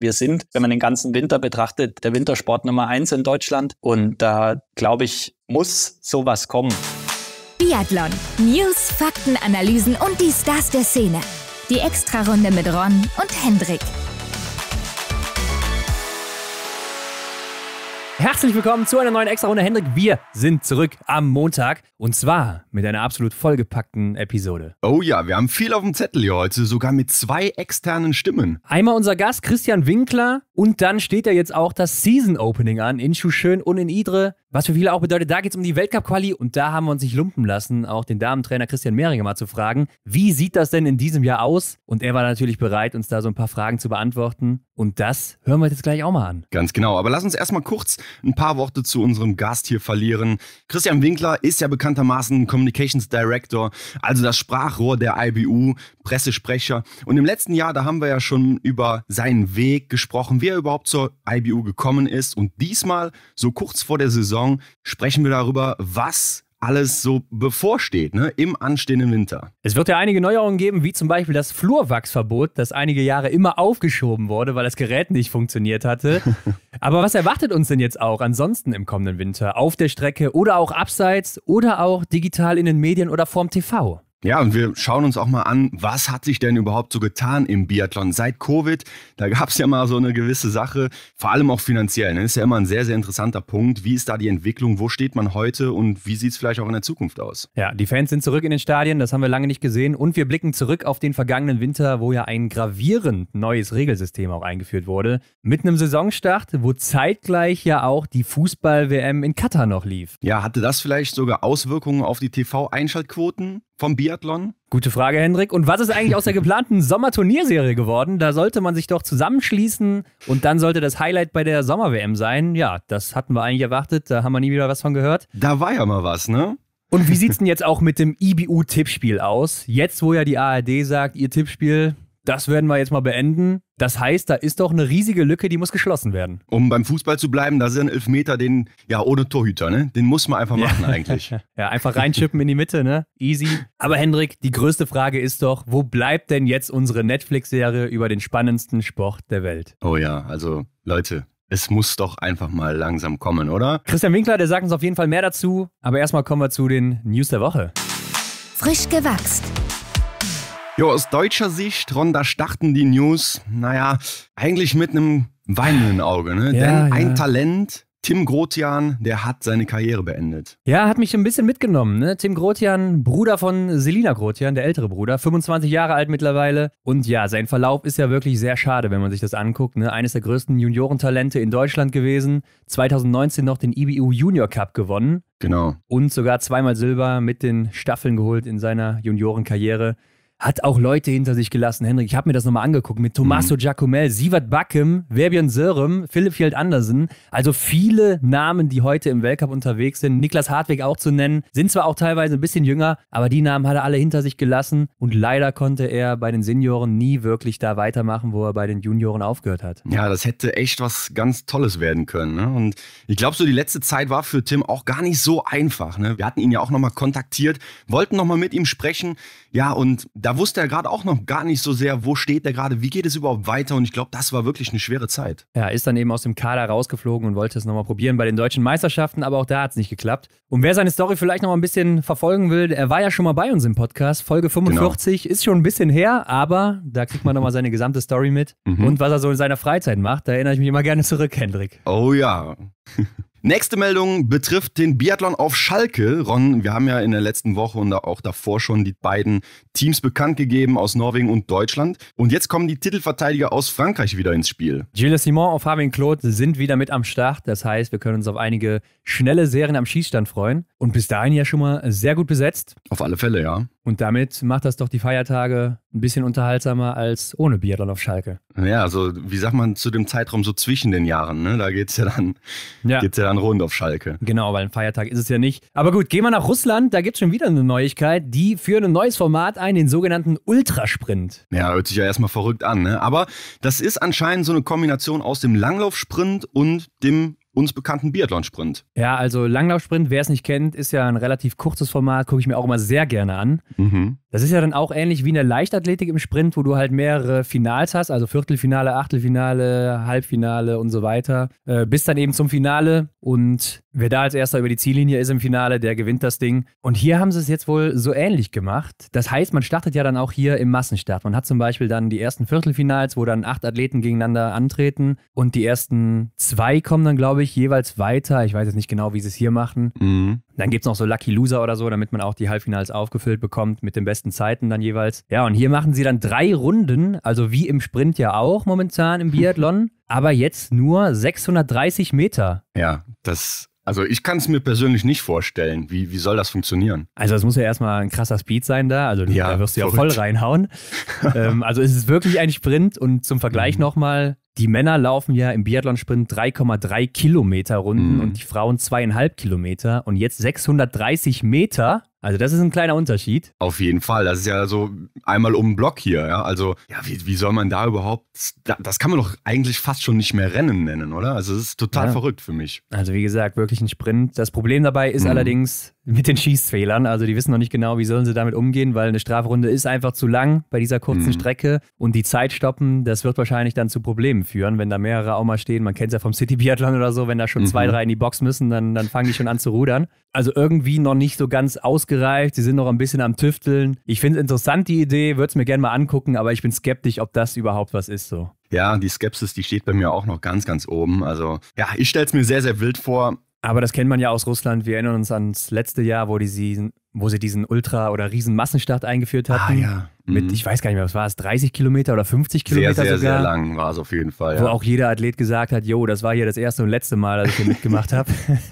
Wir sind, wenn man den ganzen Winter betrachtet, der Wintersport Nummer 1 in Deutschland. Und da, glaube ich, muss sowas kommen. Biathlon. News, Fakten, Analysen und die Stars der Szene. Die Extrarunde mit Ron und Hendrik. Herzlich willkommen zu einer neuen Extra-Runde. Hendrik, wir sind zurück am Montag und zwar mit einer absolut vollgepackten Episode. Oh ja, wir haben viel auf dem Zettel hier heute, sogar mit zwei externen Stimmen. Einmal unser Gast Christian Winkler und dann steht ja jetzt auch das Season-Opening an in Schuschön und in Idre. Was für viele auch bedeutet, da geht es um die Weltcup-Quali und da haben wir uns nicht lumpen lassen, auch den Damentrainer Christian Mehringer mal zu fragen, wie sieht das denn in diesem Jahr aus? Und er war natürlich bereit, uns da so ein paar Fragen zu beantworten. Und das hören wir jetzt gleich auch mal an. Ganz genau, aber lass uns erstmal kurz ein paar Worte zu unserem Gast hier verlieren. Christian Winkler ist ja bekanntermaßen Communications Director, also das Sprachrohr der IBU, Pressesprecher. Und im letzten Jahr, da haben wir ja schon über seinen Weg gesprochen, wie er überhaupt zur IBU gekommen ist. Und diesmal, so kurz vor der Saison, Saison sprechen wir darüber, was alles so bevorsteht ne, im anstehenden Winter. Es wird ja einige Neuerungen geben, wie zum Beispiel das Flurwachsverbot, das einige Jahre immer aufgeschoben wurde, weil das Gerät nicht funktioniert hatte. Aber was erwartet uns denn jetzt auch ansonsten im kommenden Winter? Auf der Strecke oder auch abseits oder auch digital in den Medien oder vorm TV? Ja, und wir schauen uns auch mal an, was hat sich denn überhaupt so getan im Biathlon seit Covid? Da gab es ja mal so eine gewisse Sache, vor allem auch finanziell. Das ne? ist ja immer ein sehr, sehr interessanter Punkt. Wie ist da die Entwicklung? Wo steht man heute und wie sieht es vielleicht auch in der Zukunft aus? Ja, die Fans sind zurück in den Stadien, das haben wir lange nicht gesehen. Und wir blicken zurück auf den vergangenen Winter, wo ja ein gravierend neues Regelsystem auch eingeführt wurde. Mit einem Saisonstart, wo zeitgleich ja auch die Fußball-WM in Katar noch lief. Ja, hatte das vielleicht sogar Auswirkungen auf die TV-Einschaltquoten? vom Biathlon? Gute Frage, Hendrik. Und was ist eigentlich aus der geplanten Sommerturnierserie geworden? Da sollte man sich doch zusammenschließen und dann sollte das Highlight bei der Sommer-WM sein. Ja, das hatten wir eigentlich erwartet. Da haben wir nie wieder was von gehört. Da war ja mal was, ne? Und wie sieht es denn jetzt auch mit dem IBU-Tippspiel aus? Jetzt, wo ja die ARD sagt, ihr Tippspiel, das werden wir jetzt mal beenden. Das heißt, da ist doch eine riesige Lücke, die muss geschlossen werden. Um beim Fußball zu bleiben, da sind ein Elfmeter, den, ja, ohne Torhüter, ne? Den muss man einfach machen ja. eigentlich. ja, einfach reinschippen in die Mitte, ne? Easy. Aber Hendrik, die größte Frage ist doch, wo bleibt denn jetzt unsere Netflix-Serie über den spannendsten Sport der Welt? Oh ja, also Leute, es muss doch einfach mal langsam kommen, oder? Christian Winkler, der sagt uns auf jeden Fall mehr dazu. Aber erstmal kommen wir zu den News der Woche. Frisch gewachst. Jo, aus deutscher Sicht, Ron, da starten die News, naja, eigentlich mit einem weinenden Auge. Ne? Ja, Denn ein Talent, Tim Grotian, der hat seine Karriere beendet. Ja, hat mich ein bisschen mitgenommen. Ne? Tim Grotian, Bruder von Selina Grotian, der ältere Bruder, 25 Jahre alt mittlerweile. Und ja, sein Verlauf ist ja wirklich sehr schade, wenn man sich das anguckt. Ne? Eines der größten Juniorentalente in Deutschland gewesen. 2019 noch den IBU e Junior Cup gewonnen. Genau. Und sogar zweimal Silber mit den Staffeln geholt in seiner Juniorenkarriere hat auch Leute hinter sich gelassen, Henrik. Ich habe mir das nochmal angeguckt mit Tommaso mhm. Giacomel, Sievert Bakem, Verbion Sörem, Philipp Fjeld Andersen. Also viele Namen, die heute im Weltcup unterwegs sind. Niklas Hartwig auch zu nennen. Sind zwar auch teilweise ein bisschen jünger, aber die Namen hat er alle hinter sich gelassen. Und leider konnte er bei den Senioren nie wirklich da weitermachen, wo er bei den Junioren aufgehört hat. Ja, das hätte echt was ganz Tolles werden können. Ne? Und ich glaube, so die letzte Zeit war für Tim auch gar nicht so einfach. Ne? Wir hatten ihn ja auch nochmal kontaktiert, wollten nochmal mit ihm sprechen. Ja, und da da wusste er gerade auch noch gar nicht so sehr, wo steht er gerade, wie geht es überhaupt weiter. Und ich glaube, das war wirklich eine schwere Zeit. Ja, ist dann eben aus dem Kader rausgeflogen und wollte es nochmal probieren bei den deutschen Meisterschaften, aber auch da hat es nicht geklappt. Und wer seine Story vielleicht nochmal ein bisschen verfolgen will, er war ja schon mal bei uns im Podcast. Folge 45 genau. ist schon ein bisschen her, aber da kriegt man nochmal seine gesamte Story mit. Mhm. Und was er so in seiner Freizeit macht, da erinnere ich mich immer gerne zurück, Hendrik. Oh ja. Nächste Meldung betrifft den Biathlon auf Schalke. Ron, wir haben ja in der letzten Woche und auch davor schon die beiden Teams bekannt gegeben aus Norwegen und Deutschland. Und jetzt kommen die Titelverteidiger aus Frankreich wieder ins Spiel. Gilles Simon und Fabien Claude sind wieder mit am Start. Das heißt, wir können uns auf einige schnelle Serien am Schießstand freuen. Und bis dahin ja schon mal sehr gut besetzt. Auf alle Fälle, ja. Und damit macht das doch die Feiertage ein bisschen unterhaltsamer als ohne Biathlon auf Schalke. Ja, also wie sagt man zu dem Zeitraum so zwischen den Jahren, ne? Da geht's ja ja. ja dann rund auf Schalke. Genau, weil ein Feiertag ist es ja nicht. Aber gut, gehen wir nach Russland, da gibt es schon wieder eine Neuigkeit, die führen ein neues Format ein, den sogenannten Ultrasprint. Ja, hört sich ja erstmal verrückt an, ne? Aber das ist anscheinend so eine Kombination aus dem Langlaufsprint und dem uns bekannten Biathlon-Sprint. Ja, also Langlaufsprint, wer es nicht kennt, ist ja ein relativ kurzes Format, gucke ich mir auch immer sehr gerne an. Mhm. Das ist ja dann auch ähnlich wie in der Leichtathletik im Sprint, wo du halt mehrere Finals hast, also Viertelfinale, Achtelfinale, Halbfinale und so weiter, äh, bis dann eben zum Finale. Und wer da als erster über die Ziellinie ist im Finale, der gewinnt das Ding. Und hier haben sie es jetzt wohl so ähnlich gemacht. Das heißt, man startet ja dann auch hier im Massenstart. Man hat zum Beispiel dann die ersten Viertelfinals, wo dann acht Athleten gegeneinander antreten und die ersten zwei kommen dann, glaube ich, jeweils weiter. Ich weiß jetzt nicht genau, wie sie es hier machen. Mhm. Dann gibt es noch so Lucky Loser oder so, damit man auch die Halbfinals aufgefüllt bekommt mit den besten Zeiten dann jeweils. Ja, und hier machen sie dann drei Runden, also wie im Sprint ja auch momentan im Biathlon, aber jetzt nur 630 Meter. Ja, das also ich kann es mir persönlich nicht vorstellen. Wie, wie soll das funktionieren? Also es muss ja erstmal ein krasser Speed sein da. Also ja, da wirst du ja voll reinhauen. ähm, also es ist wirklich ein Sprint und zum Vergleich mhm. nochmal, die Männer laufen ja im Biathlon-Sprint 3,3 Kilometer Runden mhm. und die Frauen zweieinhalb Kilometer und jetzt 630 Meter also das ist ein kleiner Unterschied. Auf jeden Fall. Das ist ja so einmal um den Block hier. Ja? Also ja, wie, wie soll man da überhaupt, das kann man doch eigentlich fast schon nicht mehr Rennen nennen, oder? Also es ist total ja. verrückt für mich. Also wie gesagt, wirklich ein Sprint. Das Problem dabei ist mhm. allerdings mit den Schießfehlern. Also die wissen noch nicht genau, wie sollen sie damit umgehen, weil eine Strafrunde ist einfach zu lang bei dieser kurzen mhm. Strecke. Und die Zeit stoppen, das wird wahrscheinlich dann zu Problemen führen, wenn da mehrere auch mal stehen. Man kennt es ja vom City-Biathlon oder so, wenn da schon mhm. zwei, drei in die Box müssen, dann, dann fangen die schon an zu rudern. Also irgendwie noch nicht so ganz aus ausgereift, sie sind noch ein bisschen am Tüfteln. Ich finde es interessant, die Idee, würde es mir gerne mal angucken, aber ich bin skeptisch, ob das überhaupt was ist so. Ja, die Skepsis, die steht bei mir auch noch ganz, ganz oben. Also ja, ich stelle es mir sehr, sehr wild vor. Aber das kennt man ja aus Russland. Wir erinnern uns ans letzte Jahr, wo die sie wo sie diesen Ultra- oder Riesenmassenstart eingeführt ah, hatten. Ah, ja. Mit, mhm. ich weiß gar nicht mehr, was war es, 30 Kilometer oder 50 Kilometer sehr, sehr, sogar. Sehr lang war es auf jeden Fall. Ja. Wo auch jeder Athlet gesagt hat, jo, das war hier das erste und letzte Mal, dass ich hier mitgemacht habe.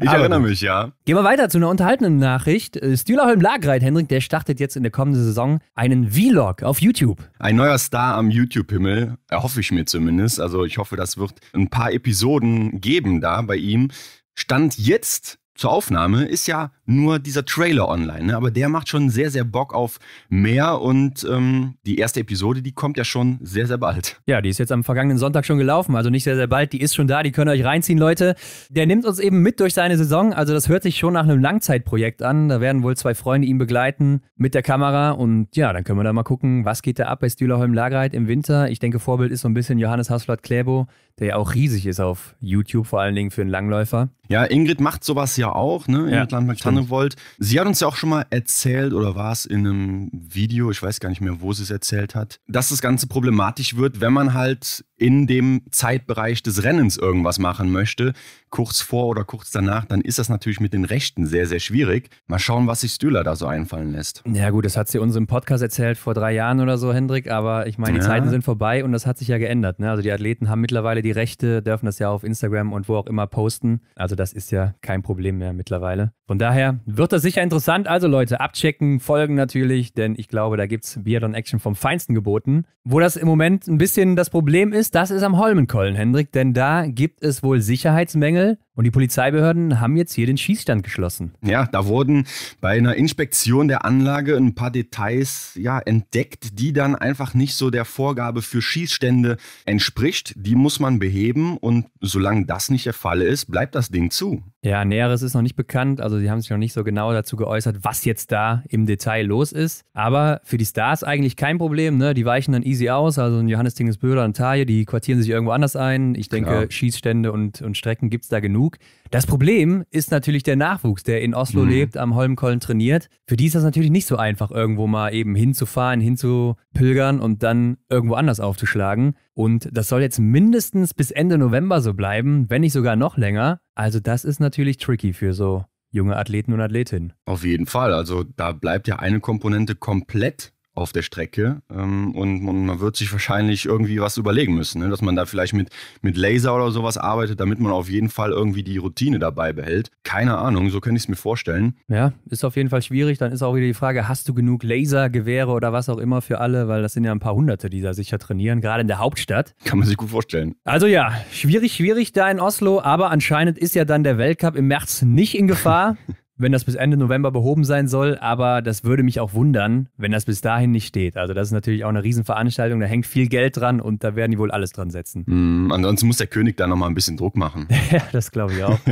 ich Aber erinnere mich, ja. Gehen wir weiter zu einer unterhaltenen Nachricht. Äh, Stühlerholm Lagreit, Hendrik, der startet jetzt in der kommenden Saison einen Vlog auf YouTube. Ein neuer Star am YouTube-Himmel, erhoffe ich mir zumindest. Also ich hoffe, das wird ein paar Episoden geben da bei ihm. Stand jetzt zur Aufnahme ist ja nur dieser Trailer online. Ne? Aber der macht schon sehr, sehr Bock auf mehr und ähm, die erste Episode, die kommt ja schon sehr, sehr bald. Ja, die ist jetzt am vergangenen Sonntag schon gelaufen, also nicht sehr, sehr bald. Die ist schon da, die könnt ihr euch reinziehen, Leute. Der nimmt uns eben mit durch seine Saison, also das hört sich schon nach einem Langzeitprojekt an. Da werden wohl zwei Freunde ihn begleiten mit der Kamera und ja, dann können wir da mal gucken, was geht da ab bei Stühlerholm Lagerheit im Winter. Ich denke, Vorbild ist so ein bisschen Johannes Haslert Klebo, der ja auch riesig ist auf YouTube, vor allen Dingen für einen Langläufer. Ja, Ingrid macht sowas ja auch, ne? Ingrid ja, gerne hm. wollt. Sie hat uns ja auch schon mal erzählt oder war es in einem Video, ich weiß gar nicht mehr, wo sie es erzählt hat, dass das Ganze problematisch wird, wenn man halt in dem Zeitbereich des Rennens irgendwas machen möchte, kurz vor oder kurz danach, dann ist das natürlich mit den Rechten sehr, sehr schwierig. Mal schauen, was sich Stühler da so einfallen lässt. Ja gut, das hat sie uns im Podcast erzählt vor drei Jahren oder so, Hendrik, aber ich meine, die ja. Zeiten sind vorbei und das hat sich ja geändert. Ne? Also die Athleten haben mittlerweile die Rechte, dürfen das ja auf Instagram und wo auch immer posten. Also das ist ja kein Problem mehr mittlerweile. Von daher wird das sicher interessant. Also Leute, abchecken, folgen natürlich, denn ich glaube, da gibt es Beard on Action vom Feinsten geboten. Wo das im Moment ein bisschen das Problem ist, ist, das ist am Holmenkollen, Hendrik, denn da gibt es wohl Sicherheitsmängel und die Polizeibehörden haben jetzt hier den Schießstand geschlossen. Ja, da wurden bei einer Inspektion der Anlage ein paar Details ja, entdeckt, die dann einfach nicht so der Vorgabe für Schießstände entspricht. Die muss man beheben und solange das nicht der Fall ist, bleibt das Ding zu. Ja, Näheres ist noch nicht bekannt. Also, sie haben sich noch nicht so genau dazu geäußert, was jetzt da im Detail los ist. Aber für die Stars eigentlich kein Problem. Ne? Die weichen dann easy aus. Also, ein Johannes Tingesböder und Taje, die quartieren sich irgendwo anders ein. Ich denke, Klar. Schießstände und, und Strecken gibt es da genug. Das Problem ist natürlich der Nachwuchs, der in Oslo mhm. lebt, am Holmkollen trainiert. Für die ist das natürlich nicht so einfach, irgendwo mal eben hinzufahren, hinzupilgern und dann irgendwo anders aufzuschlagen. Und das soll jetzt mindestens bis Ende November so bleiben, wenn nicht sogar noch länger. Also das ist natürlich tricky für so junge Athleten und Athletinnen. Auf jeden Fall. Also da bleibt ja eine Komponente komplett auf der Strecke. Ähm, und, und, man wird sich wahrscheinlich irgendwie was überlegen müssen, ne? dass man da vielleicht mit, mit Laser oder sowas arbeitet, damit man auf jeden Fall irgendwie die Routine dabei behält. Keine Ahnung, so könnte ich es mir vorstellen. Ja, ist auf jeden Fall schwierig. Dann ist auch wieder die Frage, hast du genug Lasergewehre oder was auch immer für alle? Weil das sind ja ein paar Hunderte, die da sicher trainieren, gerade in der Hauptstadt. Kann man sich gut vorstellen. Also ja, schwierig, schwierig da in Oslo, aber anscheinend ist ja dann der Weltcup im März nicht in Gefahr. wenn das bis Ende November behoben sein soll, aber das würde mich auch wundern, wenn das bis dahin nicht steht. Also das ist natürlich auch eine Riesenveranstaltung, da hängt viel Geld dran und da werden die wohl alles dran setzen. Mm, ansonsten muss der König da nochmal ein bisschen Druck machen. ja, das glaube ich auch.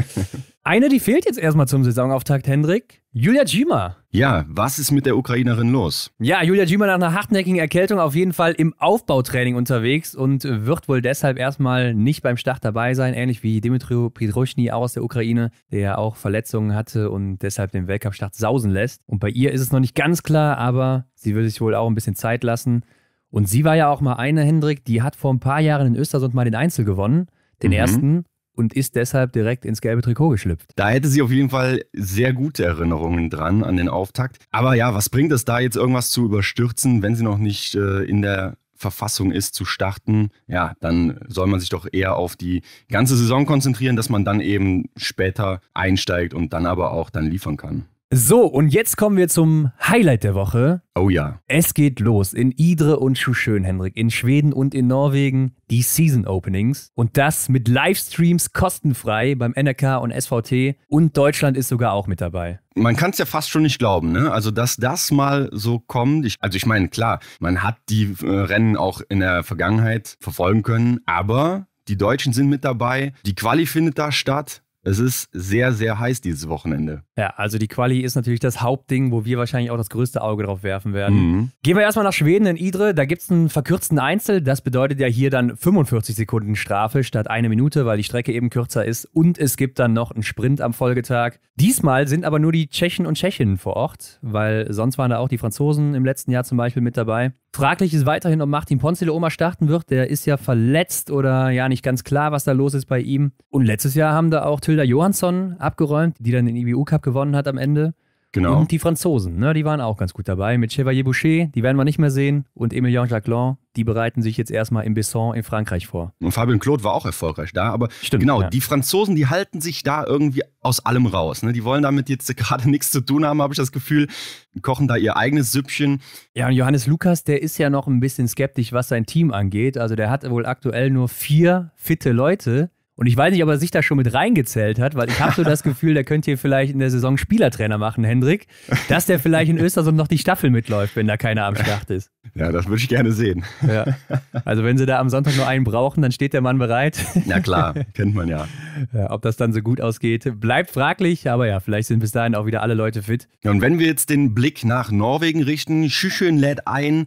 Eine, die fehlt jetzt erstmal zum Saisonauftakt, Hendrik. Julia Gima. Ja, was ist mit der Ukrainerin los? Ja, Julia Gima nach einer hartnäckigen Erkältung auf jeden Fall im Aufbautraining unterwegs und wird wohl deshalb erstmal nicht beim Start dabei sein, ähnlich wie Dimitri Pidroschny aus der Ukraine, der ja auch Verletzungen hatte und deshalb den Weltcup-Start sausen lässt. Und bei ihr ist es noch nicht ganz klar, aber sie will sich wohl auch ein bisschen Zeit lassen. Und sie war ja auch mal eine, Hendrik, die hat vor ein paar Jahren in Östersund mal den Einzel gewonnen, den mhm. ersten und ist deshalb direkt ins gelbe Trikot geschlüpft. Da hätte sie auf jeden Fall sehr gute Erinnerungen dran an den Auftakt. Aber ja, was bringt es da jetzt irgendwas zu überstürzen, wenn sie noch nicht äh, in der Verfassung ist zu starten, ja, dann soll man sich doch eher auf die ganze Saison konzentrieren, dass man dann eben später einsteigt und dann aber auch dann liefern kann. So, und jetzt kommen wir zum Highlight der Woche. Oh ja. Es geht los in Idre und Schuschön, Henrik, in Schweden und in Norwegen, die Season Openings. Und das mit Livestreams kostenfrei beim NRK und SVT. Und Deutschland ist sogar auch mit dabei. Man kann es ja fast schon nicht glauben, ne? Also, dass das mal so kommt. Ich, also, ich meine, klar, man hat die äh, Rennen auch in der Vergangenheit verfolgen können, aber die Deutschen sind mit dabei, die Quali findet da statt. Es ist sehr, sehr heiß dieses Wochenende. Ja, also die Quali ist natürlich das Hauptding, wo wir wahrscheinlich auch das größte Auge drauf werfen werden. Mhm. Gehen wir erstmal nach Schweden in Idre. Da gibt es einen verkürzten Einzel. Das bedeutet ja hier dann 45 Sekunden Strafe statt eine Minute, weil die Strecke eben kürzer ist. Und es gibt dann noch einen Sprint am Folgetag. Diesmal sind aber nur die Tschechen und Tschechinnen vor Ort, weil sonst waren da auch die Franzosen im letzten Jahr zum Beispiel mit dabei. Fraglich ist weiterhin, ob Martin Ponce Oma starten wird. Der ist ja verletzt oder ja nicht ganz klar, was da los ist bei ihm. Und letztes Jahr haben da auch Tilda Johansson abgeräumt, die dann den IBU e Cup gewonnen hat am Ende. Genau. Und die Franzosen, ne, die waren auch ganz gut dabei. Mit Chevalier Boucher, die werden wir nicht mehr sehen. Und Emilien Jacquelin, die bereiten sich jetzt erstmal im Besson in Frankreich vor. Und Fabien Claude war auch erfolgreich da. Aber Stimmt, genau, ja. die Franzosen, die halten sich da irgendwie aus allem raus. Ne? Die wollen damit jetzt gerade nichts zu tun haben, habe ich das Gefühl. Die kochen da ihr eigenes Süppchen. Ja, und Johannes Lukas, der ist ja noch ein bisschen skeptisch, was sein Team angeht. Also der hat wohl aktuell nur vier fitte Leute. Und ich weiß nicht, ob er sich da schon mit reingezählt hat, weil ich habe so das Gefühl, der könnte hier vielleicht in der Saison Spielertrainer machen, Hendrik, dass der vielleicht in Östersund noch die Staffel mitläuft, wenn da keiner am Start ist. Ja, das würde ich gerne sehen. Ja. Also wenn sie da am Sonntag nur einen brauchen, dann steht der Mann bereit. Na klar, kennt man ja. ja. Ob das dann so gut ausgeht, bleibt fraglich, aber ja, vielleicht sind bis dahin auch wieder alle Leute fit. Ja, und wenn wir jetzt den Blick nach Norwegen richten, Schüschön lädt ein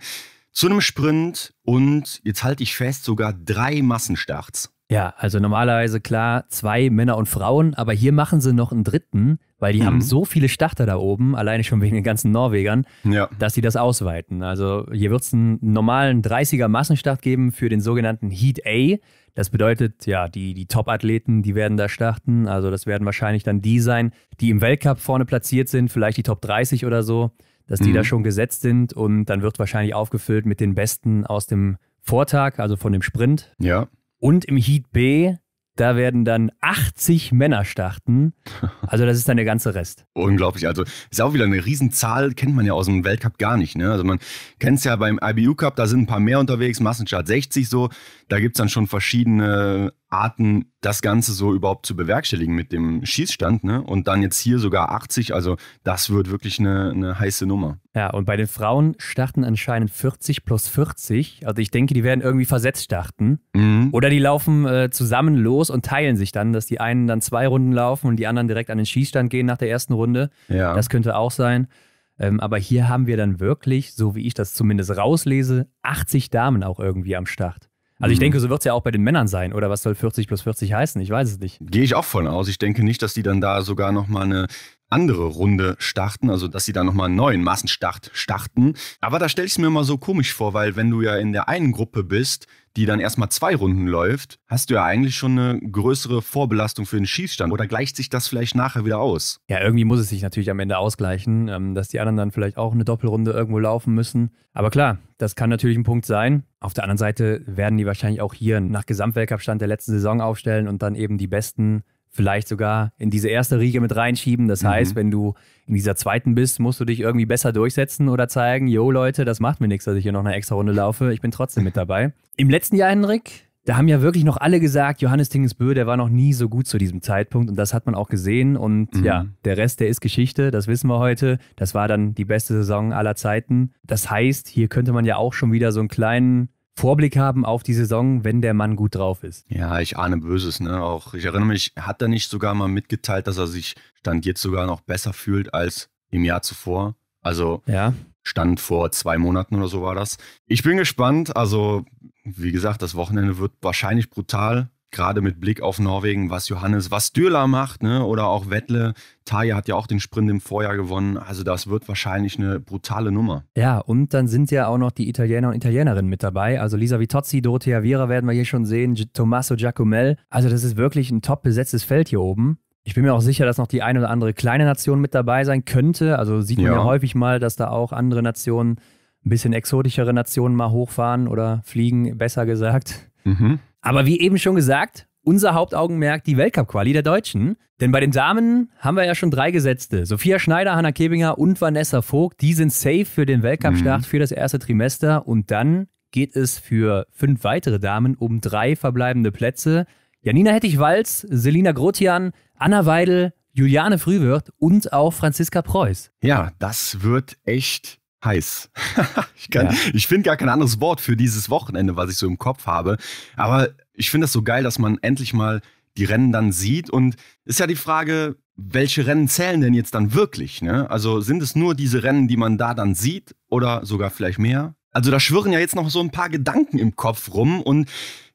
zu einem Sprint und jetzt halte ich fest, sogar drei Massenstarts. Ja, also normalerweise klar zwei Männer und Frauen, aber hier machen sie noch einen dritten, weil die mhm. haben so viele Starter da oben, alleine schon wegen den ganzen Norwegern, ja. dass sie das ausweiten. Also hier wird es einen normalen 30er Massenstart geben für den sogenannten Heat A. Das bedeutet, ja, die, die Top-Athleten, die werden da starten. Also das werden wahrscheinlich dann die sein, die im Weltcup vorne platziert sind, vielleicht die Top 30 oder so, dass die mhm. da schon gesetzt sind und dann wird wahrscheinlich aufgefüllt mit den Besten aus dem Vortag, also von dem Sprint. Ja. Und im Heat B, da werden dann 80 Männer starten. Also das ist dann der ganze Rest. Unglaublich. Also ist auch wieder eine Riesenzahl, kennt man ja aus dem Weltcup gar nicht. Ne? Also man kennt es ja beim IBU Cup, da sind ein paar mehr unterwegs, Massenstart 60 so. Da gibt es dann schon verschiedene Arten, das Ganze so überhaupt zu bewerkstelligen mit dem Schießstand. Ne? Und dann jetzt hier sogar 80, also das wird wirklich eine, eine heiße Nummer. Ja, und bei den Frauen starten anscheinend 40 plus 40. Also ich denke, die werden irgendwie versetzt starten. Mhm. Oder die laufen äh, zusammen los und teilen sich dann, dass die einen dann zwei Runden laufen und die anderen direkt an den Schießstand gehen nach der ersten Runde. Ja. Das könnte auch sein. Ähm, aber hier haben wir dann wirklich, so wie ich das zumindest rauslese, 80 Damen auch irgendwie am Start. Also ich mhm. denke, so wird es ja auch bei den Männern sein. Oder was soll 40 plus 40 heißen? Ich weiß es nicht. Gehe ich auch von aus. Ich denke nicht, dass die dann da sogar nochmal eine andere Runde starten, also dass sie da nochmal einen neuen Massenstart starten. Aber da stelle ich es mir immer so komisch vor, weil wenn du ja in der einen Gruppe bist, die dann erstmal zwei Runden läuft, hast du ja eigentlich schon eine größere Vorbelastung für den Schießstand. Oder gleicht sich das vielleicht nachher wieder aus? Ja, irgendwie muss es sich natürlich am Ende ausgleichen, ähm, dass die anderen dann vielleicht auch eine Doppelrunde irgendwo laufen müssen. Aber klar, das kann natürlich ein Punkt sein. Auf der anderen Seite werden die wahrscheinlich auch hier nach Gesamtweltcup-Stand der letzten Saison aufstellen und dann eben die besten vielleicht sogar in diese erste Riege mit reinschieben. Das mhm. heißt, wenn du in dieser zweiten bist, musst du dich irgendwie besser durchsetzen oder zeigen, yo Leute, das macht mir nichts, dass ich hier noch eine extra Runde laufe. Ich bin trotzdem mit dabei. Im letzten Jahr, Henrik, da haben ja wirklich noch alle gesagt, Johannes Tingensbö, der war noch nie so gut zu diesem Zeitpunkt und das hat man auch gesehen und mhm. ja, der Rest, der ist Geschichte, das wissen wir heute. Das war dann die beste Saison aller Zeiten. Das heißt, hier könnte man ja auch schon wieder so einen kleinen Vorblick haben auf die Saison, wenn der Mann gut drauf ist. Ja, ich ahne Böses, ne? Auch ich erinnere mich, hat er nicht sogar mal mitgeteilt, dass er sich Stand jetzt sogar noch besser fühlt als im Jahr zuvor? Also ja. Stand vor zwei Monaten oder so war das. Ich bin gespannt. Also, wie gesagt, das Wochenende wird wahrscheinlich brutal gerade mit Blick auf Norwegen, was Johannes was Vastürla macht, ne? oder auch Wettle. Taja hat ja auch den Sprint im Vorjahr gewonnen. Also das wird wahrscheinlich eine brutale Nummer. Ja, und dann sind ja auch noch die Italiener und Italienerinnen mit dabei. Also Lisa Vitozzi, Dorothea Viera werden wir hier schon sehen, Tommaso Giacomel. Also das ist wirklich ein top besetztes Feld hier oben. Ich bin mir auch sicher, dass noch die eine oder andere kleine Nation mit dabei sein könnte. Also sieht man ja, ja häufig mal, dass da auch andere Nationen, ein bisschen exotischere Nationen mal hochfahren oder fliegen, besser gesagt. Mhm. Aber wie eben schon gesagt, unser Hauptaugenmerk die Weltcup-Quali der Deutschen. Denn bei den Damen haben wir ja schon drei Gesetzte. Sophia Schneider, Hanna Kebinger und Vanessa Vogt, die sind safe für den Weltcup-Start mhm. für das erste Trimester. Und dann geht es für fünf weitere Damen um drei verbleibende Plätze. Janina Hettich-Walz, Selina Grotian, Anna Weidel, Juliane Frühwirt und auch Franziska Preuß. Ja, das wird echt heiß. ich, ja. ich finde gar kein anderes Wort für dieses Wochenende, was ich so im Kopf habe. Aber ich finde das so geil, dass man endlich mal die Rennen dann sieht. Und ist ja die Frage, welche Rennen zählen denn jetzt dann wirklich? Ne? Also sind es nur diese Rennen, die man da dann sieht oder sogar vielleicht mehr? Also da schwirren ja jetzt noch so ein paar Gedanken im Kopf rum und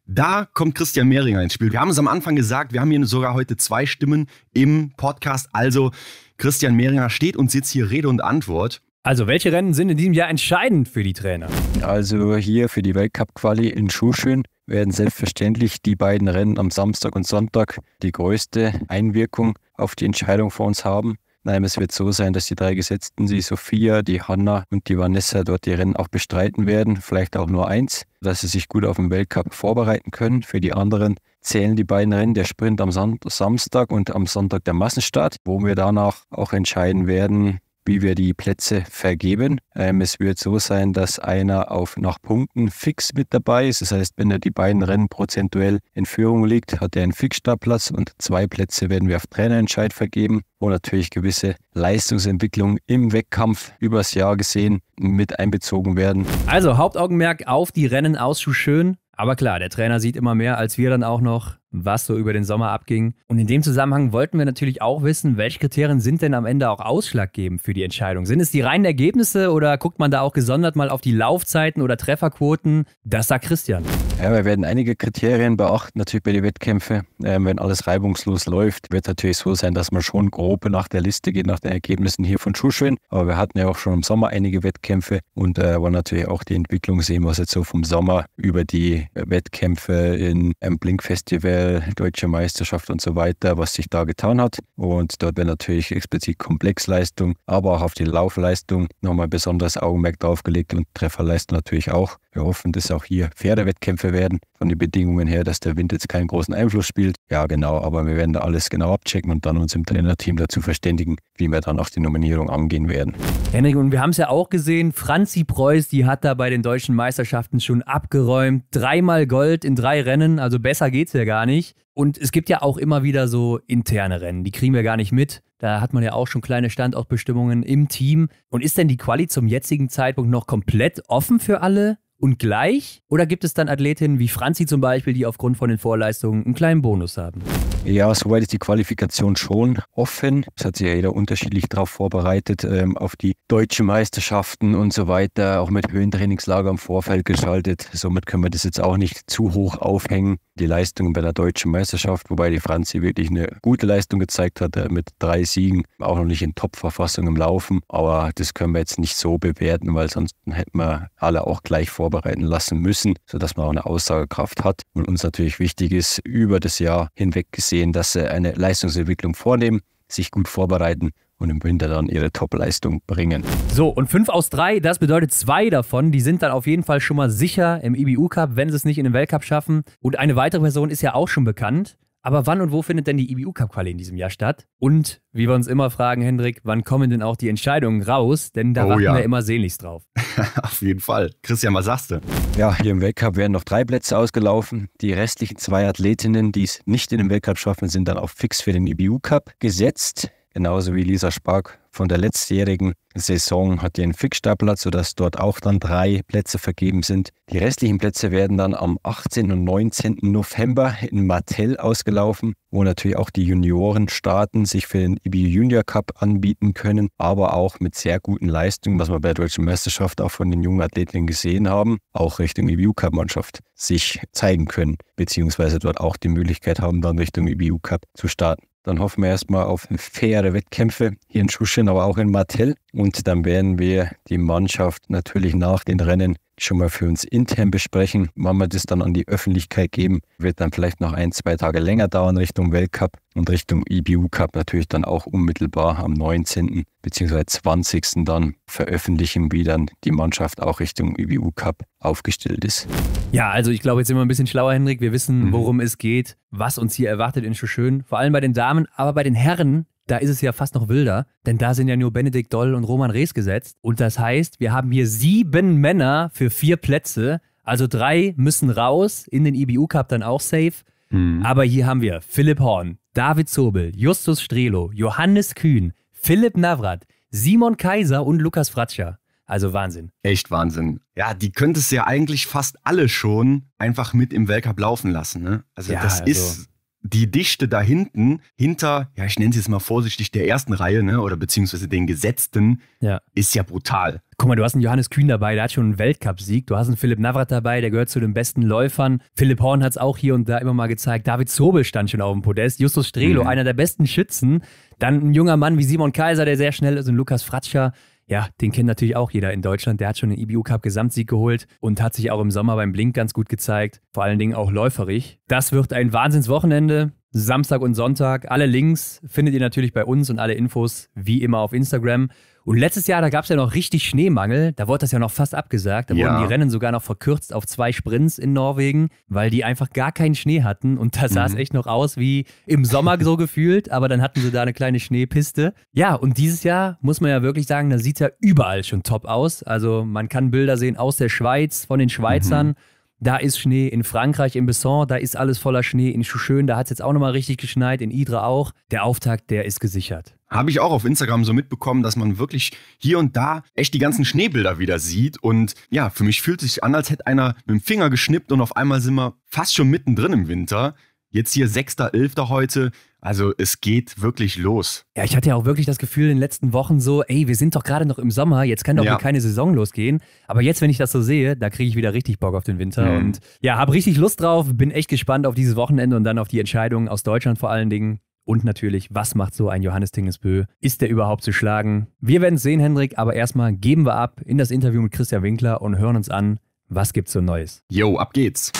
da kommt Christian Mehringer ins Spiel. Wir haben es am Anfang gesagt, wir haben hier sogar heute zwei Stimmen im Podcast. Also Christian Mehringer steht und sitzt hier Rede und Antwort. Also, welche Rennen sind in diesem Jahr entscheidend für die Trainer? Also, hier für die Weltcup-Quali in Schuschön werden selbstverständlich die beiden Rennen am Samstag und Sonntag die größte Einwirkung auf die Entscheidung vor uns haben. Nein, es wird so sein, dass die drei Gesetzten, die Sophia, die Hanna und die Vanessa, dort die Rennen auch bestreiten werden, vielleicht auch nur eins, dass sie sich gut auf den Weltcup vorbereiten können. Für die anderen zählen die beiden Rennen, der Sprint am Samstag und am Sonntag der Massenstart, wo wir danach auch entscheiden werden, wie wir die Plätze vergeben. Ähm, es wird so sein, dass einer auf nach Punkten fix mit dabei ist. Das heißt, wenn er die beiden Rennen prozentuell in Führung liegt, hat er einen Fixstartplatz und zwei Plätze werden wir auf Trainerentscheid vergeben, wo natürlich gewisse Leistungsentwicklungen im Wettkampf übers Jahr gesehen mit einbezogen werden. Also Hauptaugenmerk auf die Rennen aus Schuschön. Aber klar, der Trainer sieht immer mehr als wir dann auch noch was so über den Sommer abging. Und in dem Zusammenhang wollten wir natürlich auch wissen, welche Kriterien sind denn am Ende auch ausschlaggebend für die Entscheidung? Sind es die reinen Ergebnisse oder guckt man da auch gesondert mal auf die Laufzeiten oder Trefferquoten? Das sagt Christian. Ja, wir werden einige Kriterien beachten, natürlich bei den Wettkämpfen. Ähm, wenn alles reibungslos läuft, wird natürlich so sein, dass man schon grob nach der Liste geht, nach den Ergebnissen hier von Schuschwin. Aber wir hatten ja auch schon im Sommer einige Wettkämpfe und äh, wollen natürlich auch die Entwicklung sehen, was jetzt so vom Sommer über die Wettkämpfe in einem Blink-Festival Pokal, Deutsche Meisterschaft und so weiter, was sich da getan hat. Und dort wird natürlich explizit Komplexleistung, aber auch auf die Laufleistung nochmal besonderes Augenmerk drauf gelegt und Trefferleistung natürlich auch. Wir hoffen, dass auch hier Pferdewettkämpfe werden, von den Bedingungen her, dass der Wind jetzt keinen großen Einfluss spielt. Ja, genau, aber wir werden da alles genau abchecken und dann uns im Trainerteam dazu verständigen, wie wir dann auch die Nominierung angehen werden. Henrik, und wir haben es ja auch gesehen, Franzi Preuß, die hat da bei den deutschen Meisterschaften schon abgeräumt. Dreimal Gold in drei Rennen, also besser geht es ja gar nicht. Und es gibt ja auch immer wieder so interne Rennen, die kriegen wir gar nicht mit. Da hat man ja auch schon kleine Standortbestimmungen im Team. Und ist denn die Quali zum jetzigen Zeitpunkt noch komplett offen für alle? und gleich? Oder gibt es dann Athletinnen wie Franzi zum Beispiel, die aufgrund von den Vorleistungen einen kleinen Bonus haben? Ja, soweit ist die Qualifikation schon offen. Es hat sich ja jeder unterschiedlich darauf vorbereitet, ähm, auf die deutschen Meisterschaften und so weiter, auch mit Höhentrainingslager im Vorfeld geschaltet. Somit können wir das jetzt auch nicht zu hoch aufhängen, die Leistung bei der deutschen Meisterschaft, wobei die Franzi wirklich eine gute Leistung gezeigt hat äh, mit drei Siegen, auch noch nicht in Top-Verfassung im Laufen. Aber das können wir jetzt nicht so bewerten, weil sonst hätten wir alle auch gleich vorbereitet vorbereiten lassen müssen, sodass man auch eine Aussagekraft hat. Und uns natürlich wichtig ist, über das Jahr hinweg gesehen, dass sie eine Leistungsentwicklung vornehmen, sich gut vorbereiten und im Winter dann ihre Topleistung bringen. So, und fünf aus drei, das bedeutet zwei davon, die sind dann auf jeden Fall schon mal sicher im IBU e Cup, wenn sie es nicht in den Weltcup schaffen. Und eine weitere Person ist ja auch schon bekannt. Aber wann und wo findet denn die IBU e Cup Quali in diesem Jahr statt? Und wie wir uns immer fragen, Hendrik, wann kommen denn auch die Entscheidungen raus? Denn da oh, warten ja. wir immer sehnlichst drauf. Auf jeden Fall. Christian, was sagst du? Ja, hier im Weltcup werden noch drei Plätze ausgelaufen. Die restlichen zwei Athletinnen, die es nicht in dem Weltcup schaffen, sind dann auch fix für den IBU e Cup gesetzt. Genauso wie Lisa Spark von der letztjährigen Saison hat ihren Fixstartplatz, sodass dort auch dann drei Plätze vergeben sind. Die restlichen Plätze werden dann am 18. und 19. November in Martell ausgelaufen, wo natürlich auch die Junioren starten, sich für den IBU Junior Cup anbieten können, aber auch mit sehr guten Leistungen, was wir bei der Deutschen Meisterschaft auch von den jungen Athletinnen gesehen haben, auch Richtung IBU Cup Mannschaft sich zeigen können, beziehungsweise dort auch die Möglichkeit haben, dann Richtung IBU Cup zu starten. Dann hoffen wir erstmal auf faire Wettkämpfe hier in Schuschen, aber auch in Martell. Und dann werden wir die Mannschaft natürlich nach den Rennen schon mal für uns intern besprechen. Wann wir das dann an die Öffentlichkeit geben, wird dann vielleicht noch ein, zwei Tage länger dauern Richtung Weltcup und Richtung IBU e Cup natürlich dann auch unmittelbar am 19. bzw. 20. dann veröffentlichen, wie dann die Mannschaft auch Richtung IBU e Cup aufgestellt ist. Ja, also ich glaube, jetzt sind wir ein bisschen schlauer, Henrik. Wir wissen, mhm. worum mhm. es geht, was uns hier erwartet in Schön, vor allem bei den Damen, aber bei den Herren da ist es ja fast noch wilder, denn da sind ja nur Benedikt Doll und Roman Rees gesetzt. Und das heißt, wir haben hier sieben Männer für vier Plätze. Also drei müssen raus, in den IBU Cup dann auch safe. Mhm. Aber hier haben wir Philipp Horn, David Zobel, Justus Strelo, Johannes Kühn, Philipp Navrat, Simon Kaiser und Lukas Fratscher. Also Wahnsinn. Echt Wahnsinn. Ja, die könntest du ja eigentlich fast alle schon einfach mit im Weltcup laufen lassen. Ne? Also ja, das also. ist die Dichte da hinten, hinter, ja, ich nenne sie jetzt mal vorsichtig, der ersten Reihe, ne, oder beziehungsweise den Gesetzten, ja. ist ja brutal. Guck mal, du hast einen Johannes Kühn dabei, der hat schon einen Weltcupsieg. Du hast einen Philipp Navrat dabei, der gehört zu den besten Läufern. Philipp Horn hat es auch hier und da immer mal gezeigt. David Zobel stand schon auf dem Podest. Justus Strelo, mhm. einer der besten Schützen. Dann ein junger Mann wie Simon Kaiser, der sehr schnell ist, und Lukas Fratscher, ja, den kennt natürlich auch jeder in Deutschland. Der hat schon den IBU e Cup Gesamtsieg geholt und hat sich auch im Sommer beim Blink ganz gut gezeigt. Vor allen Dingen auch läuferig. Das wird ein Wahnsinnswochenende. Samstag und Sonntag. Alle Links findet ihr natürlich bei uns und alle Infos wie immer auf Instagram. Und letztes Jahr, da gab es ja noch richtig Schneemangel. Da wurde das ja noch fast abgesagt. Da ja. wurden die Rennen sogar noch verkürzt auf zwei Sprints in Norwegen, weil die einfach gar keinen Schnee hatten. Und da sah es mhm. echt noch aus wie im Sommer so gefühlt. Aber dann hatten sie da eine kleine Schneepiste. Ja, und dieses Jahr muss man ja wirklich sagen, da sieht es ja überall schon top aus. Also man kann Bilder sehen aus der Schweiz, von den Schweizern. Mhm da ist Schnee, in Frankreich, in Besson, da ist alles voller Schnee, in Schön, da hat es jetzt auch nochmal richtig geschneit, in Idre auch. Der Auftakt, der ist gesichert. Habe ich auch auf Instagram so mitbekommen, dass man wirklich hier und da echt die ganzen Schneebilder wieder sieht. Und ja, für mich fühlt es sich an, als hätte einer mit dem Finger geschnippt und auf einmal sind wir fast schon mittendrin im Winter. Jetzt hier 6.11. heute, also es geht wirklich los. Ja, ich hatte ja auch wirklich das Gefühl in den letzten Wochen so, ey, wir sind doch gerade noch im Sommer, jetzt kann doch ja. keine Saison losgehen. Aber jetzt, wenn ich das so sehe, da kriege ich wieder richtig Bock auf den Winter. Mhm. Und ja, habe richtig Lust drauf, bin echt gespannt auf dieses Wochenende und dann auf die Entscheidungen aus Deutschland vor allen Dingen. Und natürlich, was macht so ein Johannes Tingesbö? Ist der überhaupt zu schlagen? Wir werden es sehen, Hendrik, aber erstmal geben wir ab in das Interview mit Christian Winkler und hören uns an, was gibt's so Neues. Yo, ab geht's.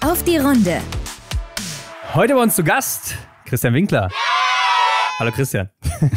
Auf die Runde. Heute bei uns zu Gast Christian Winkler. Hallo Christian.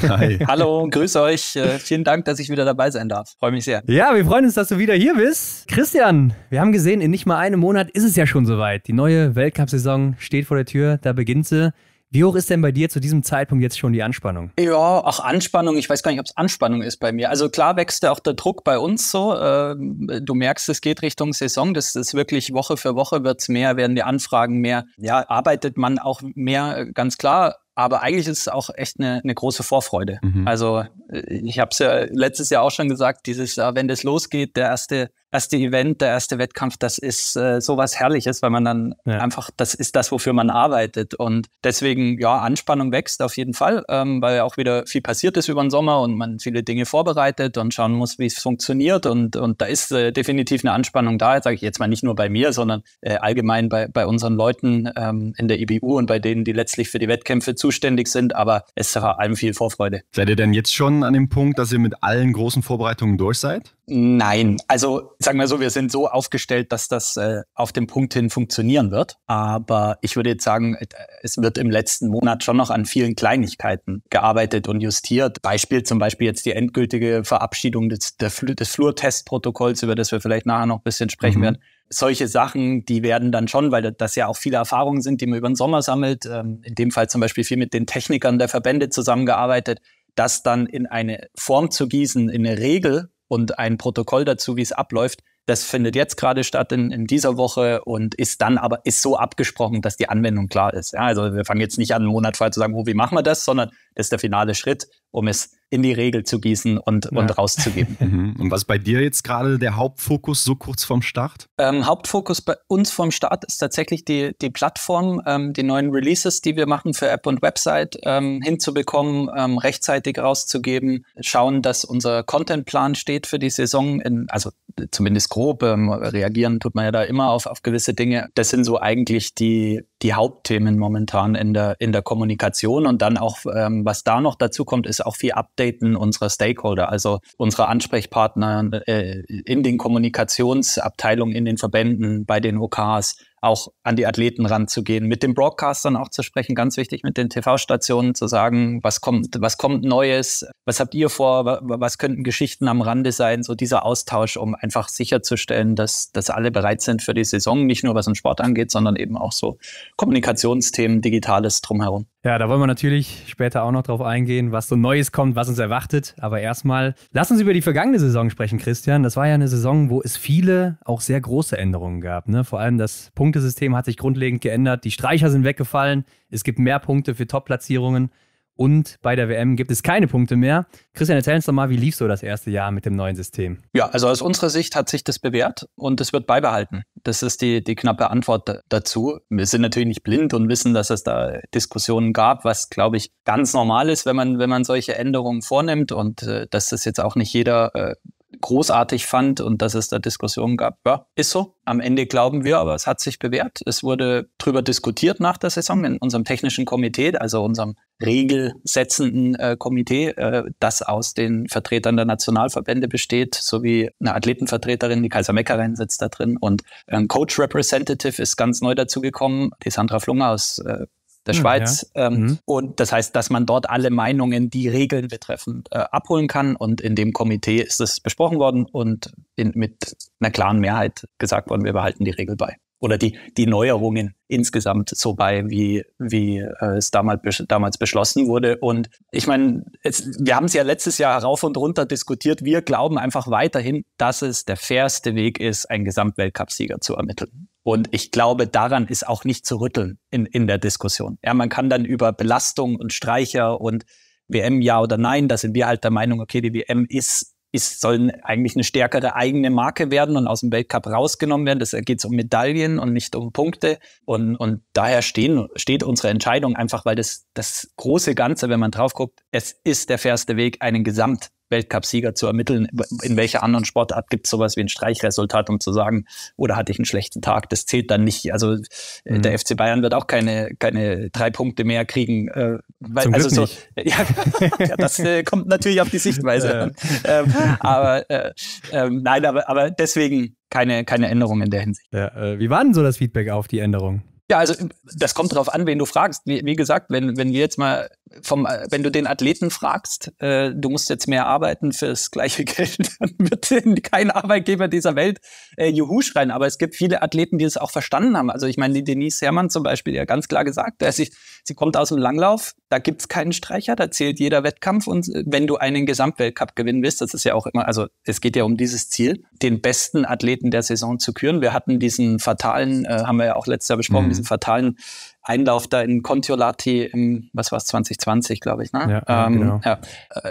Hi. Hallo, grüß euch. Äh, vielen Dank, dass ich wieder dabei sein darf. Freue mich sehr. Ja, wir freuen uns, dass du wieder hier bist. Christian, wir haben gesehen, in nicht mal einem Monat ist es ja schon soweit. Die neue Weltcup-Saison steht vor der Tür, da beginnt sie. Wie hoch ist denn bei dir zu diesem Zeitpunkt jetzt schon die Anspannung? Ja, auch Anspannung, ich weiß gar nicht, ob es Anspannung ist bei mir. Also klar wächst ja auch der Druck bei uns so. Ähm, du merkst, es geht Richtung Saison. Das ist wirklich Woche für Woche wird es mehr, werden die Anfragen mehr. Ja, arbeitet man auch mehr, ganz klar. Aber eigentlich ist es auch echt eine, eine große Vorfreude. Mhm. Also äh, ich habe es ja letztes Jahr auch schon gesagt, dieses Jahr, wenn das losgeht, der erste erste Event, der erste Wettkampf, das ist äh, sowas Herrliches, weil man dann ja. einfach, das ist das, wofür man arbeitet. Und deswegen, ja, Anspannung wächst auf jeden Fall, ähm, weil auch wieder viel passiert ist über den Sommer und man viele Dinge vorbereitet und schauen muss, wie es funktioniert. Und, und da ist äh, definitiv eine Anspannung da, sage ich jetzt mal nicht nur bei mir, sondern äh, allgemein bei, bei unseren Leuten ähm, in der IBU e und bei denen, die letztlich für die Wettkämpfe zuständig sind. Aber es ist vor allem viel Vorfreude. Seid ihr denn jetzt schon an dem Punkt, dass ihr mit allen großen Vorbereitungen durch seid? Nein, also sagen wir so, wir sind so aufgestellt, dass das äh, auf den Punkt hin funktionieren wird. Aber ich würde jetzt sagen, äh, es wird im letzten Monat schon noch an vielen Kleinigkeiten gearbeitet und justiert. Beispiel zum Beispiel jetzt die endgültige Verabschiedung des, der, des Flurtestprotokolls, über das wir vielleicht nachher noch ein bisschen sprechen mhm. werden solche Sachen, die werden dann schon, weil das ja auch viele Erfahrungen sind, die man über den Sommer sammelt, ähm, in dem Fall zum Beispiel viel mit den Technikern der Verbände zusammengearbeitet, das dann in eine Form zu gießen, in eine Regel, und ein Protokoll dazu, wie es abläuft. Das findet jetzt gerade statt in, in, dieser Woche und ist dann aber ist so abgesprochen, dass die Anwendung klar ist. Ja, also wir fangen jetzt nicht an, einen Monat vorher zu sagen, oh, wie machen wir das, sondern das ist der finale Schritt, um es in die Regel zu gießen und, ja. und rauszugeben. Mhm. und was bei dir jetzt gerade der Hauptfokus so kurz vorm Start? Ähm, Hauptfokus bei uns vorm Start ist tatsächlich die, die Plattform, ähm, die neuen Releases, die wir machen für App und Website ähm, hinzubekommen, ähm, rechtzeitig rauszugeben, schauen, dass unser Contentplan steht für die Saison, in, also zumindest grob, ähm, reagieren tut man ja da immer auf, auf gewisse Dinge. Das sind so eigentlich die, die Hauptthemen momentan in der, in der Kommunikation und dann auch, ähm, was da noch dazu kommt, ist auch viel Update Updaten unserer Stakeholder, also unsere Ansprechpartner äh, in den Kommunikationsabteilungen, in den Verbänden, bei den OKs, auch an die Athleten ranzugehen, mit den Broadcastern auch zu sprechen, ganz wichtig, mit den TV-Stationen zu sagen, was kommt, was kommt Neues, was habt ihr vor, was könnten Geschichten am Rande sein, so dieser Austausch, um einfach sicherzustellen, dass, dass alle bereit sind für die Saison, nicht nur was den Sport angeht, sondern eben auch so Kommunikationsthemen, Digitales drumherum. Ja, da wollen wir natürlich später auch noch drauf eingehen, was so Neues kommt, was uns erwartet. Aber erstmal, lass uns über die vergangene Saison sprechen, Christian. Das war ja eine Saison, wo es viele, auch sehr große Änderungen gab. Ne? Vor allem das Punkt Punktesystem hat sich grundlegend geändert. Die Streicher sind weggefallen. Es gibt mehr Punkte für Top-Platzierungen. Und bei der WM gibt es keine Punkte mehr. Christian, erzähl uns doch mal, wie lief so das erste Jahr mit dem neuen System? Ja, also aus unserer Sicht hat sich das bewährt und es wird beibehalten. Das ist die, die knappe Antwort dazu. Wir sind natürlich nicht blind und wissen, dass es da Diskussionen gab, was, glaube ich, ganz normal ist, wenn man, wenn man solche Änderungen vornimmt und äh, dass das jetzt auch nicht jeder äh, großartig fand und dass es da Diskussionen gab. Ja, ist so. Am Ende glauben wir, aber es hat sich bewährt. Es wurde drüber diskutiert nach der Saison in unserem technischen Komitee, also unserem regelsetzenden äh, Komitee, äh, das aus den Vertretern der Nationalverbände besteht, sowie eine Athletenvertreterin, die Kaiser Meckerin sitzt da drin und ein Coach Representative ist ganz neu dazugekommen, die Sandra Flunger aus äh, der ah, Schweiz. Ja. Ähm, mhm. Und das heißt, dass man dort alle Meinungen, die Regeln betreffend äh, abholen kann. Und in dem Komitee ist es besprochen worden und in, mit einer klaren Mehrheit gesagt worden, wir behalten die Regel bei. Oder die, die Neuerungen insgesamt so bei, wie, wie äh, es damals, damals beschlossen wurde. Und ich meine, wir haben es ja letztes Jahr rauf und runter diskutiert. Wir glauben einfach weiterhin, dass es der fairste Weg ist, einen Gesamtweltcupsieger zu ermitteln. Und ich glaube, daran ist auch nicht zu rütteln in, in der Diskussion. Ja, man kann dann über Belastung und Streicher und WM ja oder nein, da sind wir halt der Meinung, okay, die WM ist, ist, soll eigentlich eine stärkere eigene Marke werden und aus dem Weltcup rausgenommen werden. Das geht es um Medaillen und nicht um Punkte. Und, und daher stehen, steht unsere Entscheidung einfach, weil das, das große Ganze, wenn man drauf guckt, es ist der fairste Weg, einen Gesamt Weltcupsieger zu ermitteln. In welcher anderen Sportart gibt es sowas wie ein Streichresultat, um zu sagen, oder hatte ich einen schlechten Tag? Das zählt dann nicht. Also äh, mhm. der FC Bayern wird auch keine, keine drei Punkte mehr kriegen. Äh, weil, Zum also Glück so, nicht. Ja, ja, das äh, kommt natürlich auf die Sichtweise an. Ähm, aber äh, ähm, nein, aber, aber deswegen keine, keine Änderung in der Hinsicht. Ja, äh, wie war denn so das Feedback auf die Änderung? Ja, also das kommt darauf an, wen du fragst. Wie, wie, gesagt, wenn, wenn wir jetzt mal vom, äh, wenn du den Athleten fragst, äh, du musst jetzt mehr arbeiten fürs gleiche Geld, dann wird kein Arbeitgeber dieser Welt äh, Juhu schreien. Aber es gibt viele Athleten, die es auch verstanden haben. Also ich meine, die Denise Herrmann zum Beispiel, die ja ganz klar gesagt, dass sie, sie kommt aus dem Langlauf, da gibt's keinen Streicher, da zählt jeder Wettkampf. Und äh, wenn du einen Gesamtweltcup gewinnen willst, das ist ja auch immer, also es geht ja um dieses Ziel, den besten Athleten der Saison zu küren. Wir hatten diesen fatalen, äh, haben wir ja auch letztes Jahr besprochen, mhm. diesen fatalen Einlauf da in Contiolati im, was war es, 2020, glaube ich. Ne? Ja, ähm, genau. ja.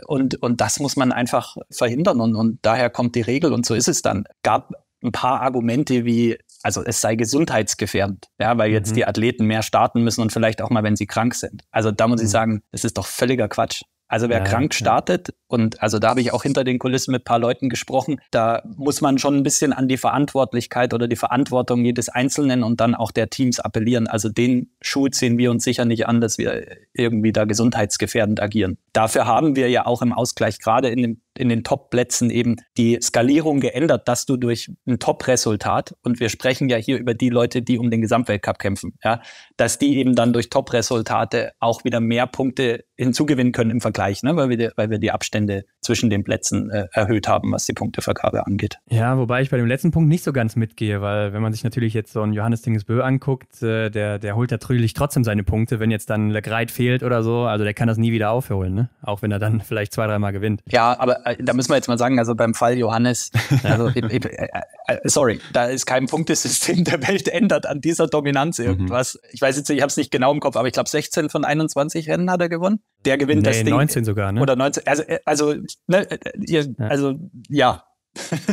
Und, und das muss man einfach verhindern und, und daher kommt die Regel und so ist es dann. Gab ein paar Argumente wie, also es sei gesundheitsgefährdend, ja, weil jetzt mhm. die Athleten mehr starten müssen und vielleicht auch mal, wenn sie krank sind. Also da muss mhm. ich sagen, das ist doch völliger Quatsch. Also wer ja, krank startet und also da habe ich auch hinter den Kulissen mit ein paar Leuten gesprochen, da muss man schon ein bisschen an die Verantwortlichkeit oder die Verantwortung jedes Einzelnen und dann auch der Teams appellieren. Also den Schuh ziehen wir uns sicher nicht an, dass wir irgendwie da gesundheitsgefährdend agieren. Dafür haben wir ja auch im Ausgleich gerade in dem in den Top-Plätzen eben die Skalierung geändert, dass du durch ein Top-Resultat, und wir sprechen ja hier über die Leute, die um den Gesamtweltcup kämpfen, ja, dass die eben dann durch Top-Resultate auch wieder mehr Punkte hinzugewinnen können im Vergleich, ne, weil, wir, die, weil wir die Abstände zwischen den Plätzen äh, erhöht haben, was die Punktevergabe angeht. Ja, wobei ich bei dem letzten Punkt nicht so ganz mitgehe, weil wenn man sich natürlich jetzt so einen Johannes Dingesbö anguckt, äh, der, der holt natürlich trotzdem seine Punkte, wenn jetzt dann Le Greit fehlt oder so, also der kann das nie wieder aufholen, ne? auch wenn er dann vielleicht zwei, dreimal gewinnt. Ja, aber äh, da müssen wir jetzt mal sagen, also beim Fall Johannes, also, äh, äh, sorry, da ist kein Punktesystem der Welt ändert an dieser Dominanz mhm. irgendwas. Mhm. Ich weiß jetzt, ich habe es nicht genau im Kopf, aber ich glaube 16 von 21 Rennen hat er gewonnen. Der gewinnt nee, das Ding. 19 sogar, ne? Oder 19, also, also, ne, ihr, also ja,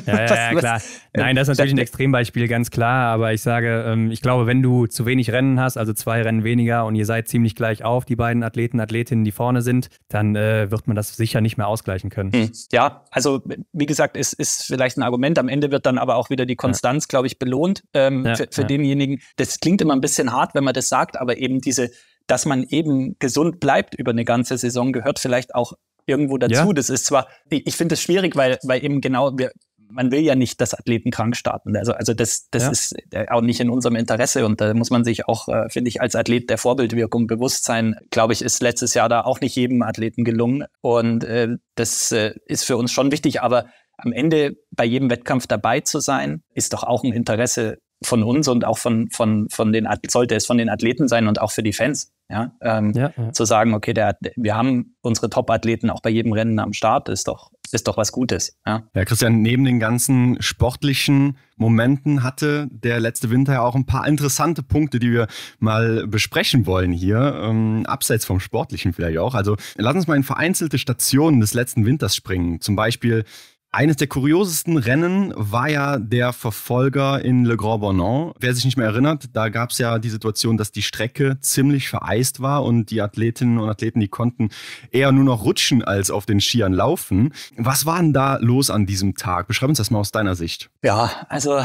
ja, ja, klar. Nein, das ist natürlich ein Extrembeispiel, ganz klar. Aber ich sage, ähm, ich glaube, wenn du zu wenig Rennen hast, also zwei Rennen weniger und ihr seid ziemlich gleich auf, die beiden Athleten, Athletinnen, die vorne sind, dann äh, wird man das sicher nicht mehr ausgleichen können. Hm, ja, also wie gesagt, es ist vielleicht ein Argument. Am Ende wird dann aber auch wieder die Konstanz, ja. glaube ich, belohnt ähm, ja, für, für denjenigen. Das klingt immer ein bisschen hart, wenn man das sagt, aber eben diese dass man eben gesund bleibt über eine ganze Saison, gehört vielleicht auch irgendwo dazu. Ja. Das ist zwar, ich finde es schwierig, weil, weil eben genau, wir, man will ja nicht, dass Athleten krank starten. Also, also das, das ja. ist äh, auch nicht in unserem Interesse und da muss man sich auch, äh, finde ich, als Athlet der Vorbildwirkung bewusst sein. Glaube ich, ist letztes Jahr da auch nicht jedem Athleten gelungen und äh, das äh, ist für uns schon wichtig, aber am Ende bei jedem Wettkampf dabei zu sein, ist doch auch ein Interesse von uns und auch von, von, von den, sollte es von den Athleten sein und auch für die Fans. Ja, ähm, ja, ja. zu sagen, okay, der, wir haben unsere Top-Athleten auch bei jedem Rennen am Start, ist doch, ist doch was Gutes. Ja. ja, Christian, neben den ganzen sportlichen Momenten hatte der letzte Winter ja auch ein paar interessante Punkte, die wir mal besprechen wollen hier, ähm, abseits vom Sportlichen vielleicht auch. Also lass uns mal in vereinzelte Stationen des letzten Winters springen. Zum Beispiel eines der kuriosesten Rennen war ja der Verfolger in Le Grand Bornand. Wer sich nicht mehr erinnert, da gab es ja die Situation, dass die Strecke ziemlich vereist war und die Athletinnen und Athleten, die konnten eher nur noch rutschen als auf den Skiern laufen. Was war denn da los an diesem Tag? Beschreib uns das mal aus deiner Sicht. Ja, also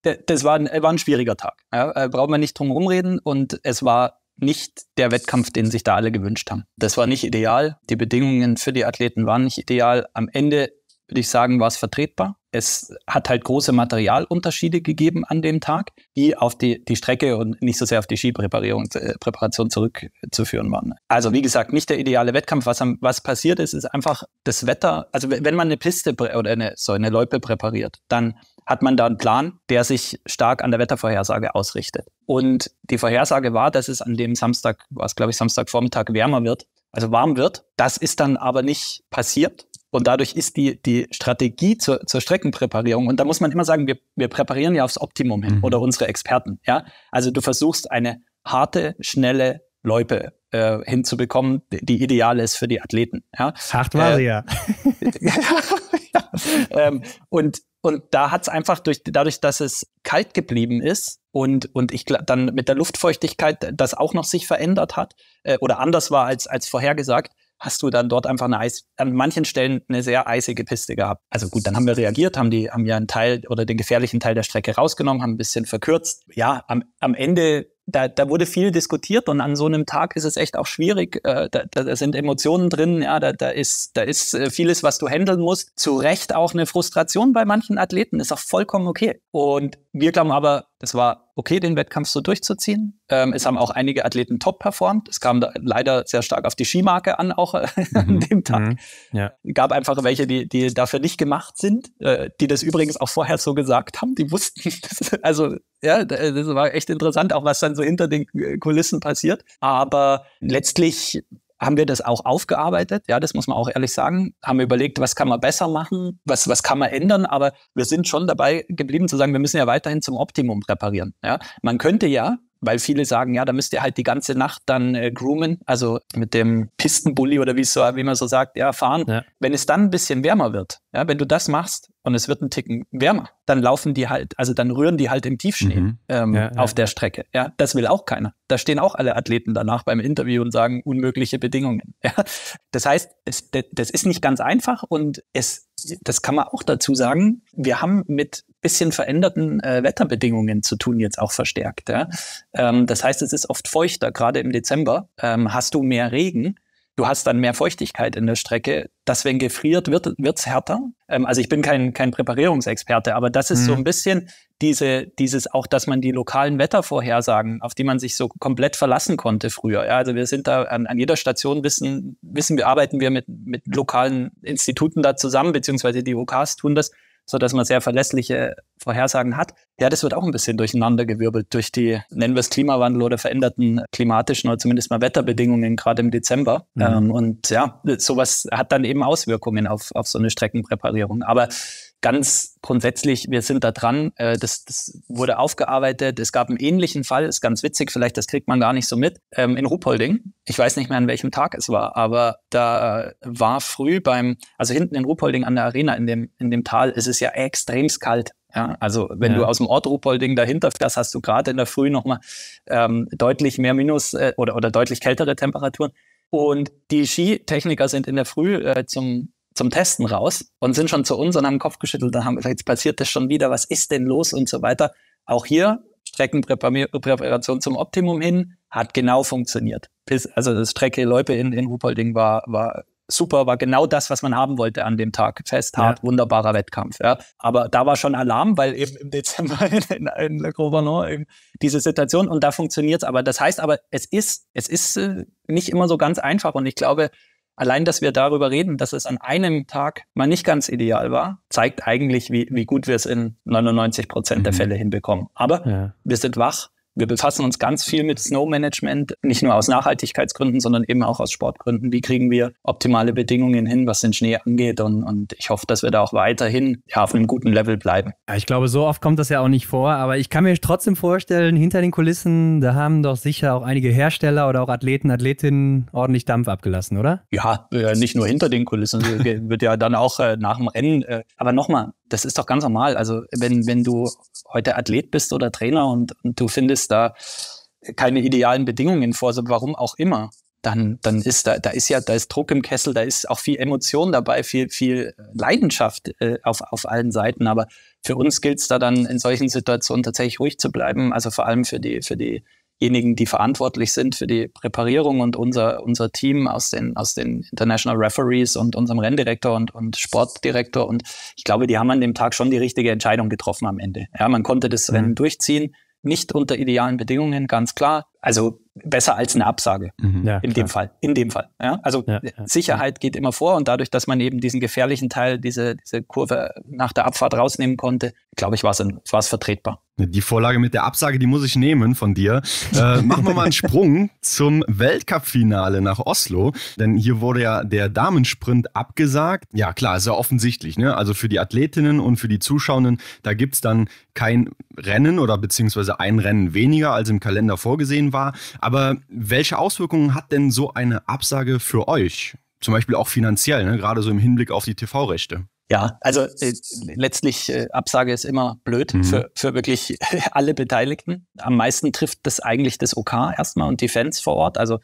das war ein, war ein schwieriger Tag. Ja, äh, braucht man nicht drum rumreden und es war nicht der Wettkampf, den sich da alle gewünscht haben. Das war nicht ideal. Die Bedingungen für die Athleten waren nicht ideal. Am Ende würde ich sagen, war es vertretbar. Es hat halt große Materialunterschiede gegeben an dem Tag, die auf die, die Strecke und nicht so sehr auf die Skipräparation äh, zurückzuführen waren. Also wie gesagt, nicht der ideale Wettkampf. Was, was passiert ist, ist einfach das Wetter. Also wenn man eine Piste oder eine, so eine Loipe präpariert, dann hat man da einen Plan, der sich stark an der Wettervorhersage ausrichtet. Und die Vorhersage war, dass es an dem Samstag, was glaube ich Samstagvormittag wärmer wird, also warm wird. Das ist dann aber nicht passiert. Und dadurch ist die, die Strategie zur, zur Streckenpräparierung, und da muss man immer sagen, wir, wir präparieren ja aufs Optimum hin mhm. oder unsere Experten. Ja? Also du versuchst eine harte, schnelle Loipe äh, hinzubekommen, die ideal ist für die Athleten. Ja? Hart war sie äh, ja. ja. Ähm, und, und da hat es einfach durch, dadurch, dass es kalt geblieben ist und, und ich dann mit der Luftfeuchtigkeit das auch noch sich verändert hat äh, oder anders war als, als vorhergesagt, hast du dann dort einfach eine Eis an manchen Stellen eine sehr eisige Piste gehabt. Also gut, dann haben wir reagiert, haben die haben ja einen Teil oder den gefährlichen Teil der Strecke rausgenommen, haben ein bisschen verkürzt. Ja, am, am Ende da, da wurde viel diskutiert und an so einem Tag ist es echt auch schwierig. Äh, da, da sind Emotionen drin, ja, da, da ist, da ist äh, vieles, was du handeln musst. Zu Recht auch eine Frustration bei manchen Athleten, ist auch vollkommen okay. Und wir glauben aber, es war okay, den Wettkampf so durchzuziehen. Ähm, es haben auch einige Athleten top performt. Es kam leider sehr stark auf die Skimarke an, auch mhm. an dem Tag. Mhm. Ja. Gab einfach welche, die, die dafür nicht gemacht sind, äh, die das übrigens auch vorher so gesagt haben. Die wussten, also ja, äh, das war echt interessant, auch was dann so hinter den äh, Kulissen passiert. Aber letztlich haben wir das auch aufgearbeitet. Ja, das muss man auch ehrlich sagen. Haben wir überlegt, was kann man besser machen, was, was kann man ändern. Aber wir sind schon dabei geblieben zu sagen, wir müssen ja weiterhin zum Optimum reparieren. Ja, man könnte ja weil viele sagen, ja, da müsst ihr halt die ganze Nacht dann äh, groomen, also mit dem Pistenbully oder wie, so, wie man so sagt, ja, fahren. Ja. Wenn es dann ein bisschen wärmer wird, ja, wenn du das machst und es wird ein Ticken wärmer, dann laufen die halt, also dann rühren die halt im Tiefschnee mhm. ähm, ja, auf der Strecke. Ja, das will auch keiner. Da stehen auch alle Athleten danach beim Interview und sagen, unmögliche Bedingungen. Das heißt, es, das ist nicht ganz einfach und es das kann man auch dazu sagen, wir haben mit bisschen veränderten äh, Wetterbedingungen zu tun, jetzt auch verstärkt. Ja? Ähm, das heißt, es ist oft feuchter, gerade im Dezember ähm, hast du mehr Regen Du hast dann mehr Feuchtigkeit in der Strecke. Das, wenn gefriert wird, wird's härter. Ähm, also ich bin kein, kein Präparierungsexperte, aber das ist mhm. so ein bisschen diese, dieses auch, dass man die lokalen Wettervorhersagen, auf die man sich so komplett verlassen konnte früher. Ja, also wir sind da an, an jeder Station wissen, wissen wir, arbeiten wir mit, mit lokalen Instituten da zusammen, beziehungsweise die OKs tun das so dass man sehr verlässliche Vorhersagen hat. Ja, das wird auch ein bisschen durcheinandergewirbelt durch die, nennen wir es Klimawandel oder veränderten klimatischen oder zumindest mal Wetterbedingungen, gerade im Dezember. Mhm. Ähm, und ja, sowas hat dann eben Auswirkungen auf, auf so eine Streckenpräparierung. Aber ganz grundsätzlich, wir sind da dran. Äh, das, das wurde aufgearbeitet. Es gab einen ähnlichen Fall, ist ganz witzig, vielleicht das kriegt man gar nicht so mit, ähm, in Ruhpolding. Ich weiß nicht mehr, an welchem Tag es war, aber da äh, war früh beim, also hinten in Ruhpolding an der Arena in dem, in dem Tal, ist es ja extremst kalt. Ja, also wenn ja. du aus dem Ort Ruhpolding dahinter fährst, hast du gerade in der Früh nochmal ähm, deutlich mehr Minus äh, oder, oder deutlich kältere Temperaturen. Und die Skitechniker sind in der Früh äh, zum zum Testen raus und sind schon zu uns und haben den Kopf geschüttelt und haben gesagt, jetzt passiert das schon wieder, was ist denn los und so weiter. Auch hier Streckenpräparation zum Optimum hin, hat genau funktioniert. Also das Strecke Loipe in, in Rupolding war, war super, war genau das, was man haben wollte an dem Tag. Fest, hart, ja. wunderbarer Wettkampf. Ja. Aber da war schon Alarm, weil eben im Dezember in, in, Le eben diese Situation und da funktioniert es. Aber das heißt aber, es ist, es ist äh, nicht immer so ganz einfach und ich glaube, allein, dass wir darüber reden, dass es an einem Tag mal nicht ganz ideal war, zeigt eigentlich, wie, wie gut wir es in 99 Prozent mhm. der Fälle hinbekommen. Aber ja. wir sind wach wir befassen uns ganz viel mit Snow-Management, nicht nur aus Nachhaltigkeitsgründen, sondern eben auch aus Sportgründen. Wie kriegen wir optimale Bedingungen hin, was den Schnee angeht? Und, und ich hoffe, dass wir da auch weiterhin ja, auf einem guten Level bleiben. Ja, ich glaube, so oft kommt das ja auch nicht vor, aber ich kann mir trotzdem vorstellen, hinter den Kulissen, da haben doch sicher auch einige Hersteller oder auch Athleten, Athletinnen ordentlich Dampf abgelassen, oder? Ja, äh, nicht nur hinter den Kulissen, also, wird ja dann auch äh, nach dem Rennen. Äh, aber nochmal, das ist doch ganz normal. Also wenn, wenn du heute Athlet bist oder Trainer und, und du findest, es da keine idealen Bedingungen vor, warum auch immer, dann, dann ist da, da ist ja, da ist Druck im Kessel, da ist auch viel Emotion dabei, viel, viel Leidenschaft äh, auf, auf allen Seiten. Aber für uns gilt es da dann in solchen Situationen tatsächlich ruhig zu bleiben. Also vor allem für die, für diejenigen, die verantwortlich sind für die Präparierung und unser, unser Team aus den, aus den International Referees und unserem Renndirektor und, und Sportdirektor. Und ich glaube, die haben an dem Tag schon die richtige Entscheidung getroffen am Ende. Ja, man konnte das mhm. Rennen durchziehen nicht unter idealen Bedingungen, ganz klar. Also besser als eine Absage mhm. ja, in klar. dem Fall. In dem Fall. Ja? Also ja, Sicherheit geht immer vor und dadurch, dass man eben diesen gefährlichen Teil, diese, diese Kurve nach der Abfahrt rausnehmen konnte, glaube ich, war es vertretbar die Vorlage mit der Absage, die muss ich nehmen von dir. Äh, machen wir mal einen Sprung zum Weltcup-Finale nach Oslo, denn hier wurde ja der Damensprint abgesagt. Ja, klar, ist ja offensichtlich. Ne? Also für die Athletinnen und für die Zuschauenden, da gibt es dann kein Rennen oder beziehungsweise ein Rennen weniger, als im Kalender vorgesehen war. Aber welche Auswirkungen hat denn so eine Absage für euch? Zum Beispiel auch finanziell, ne? gerade so im Hinblick auf die TV-Rechte. Ja, also äh, letztlich äh, Absage ist immer blöd mhm. für, für wirklich alle Beteiligten. Am meisten trifft das eigentlich das OK erstmal und die Fans vor Ort. Also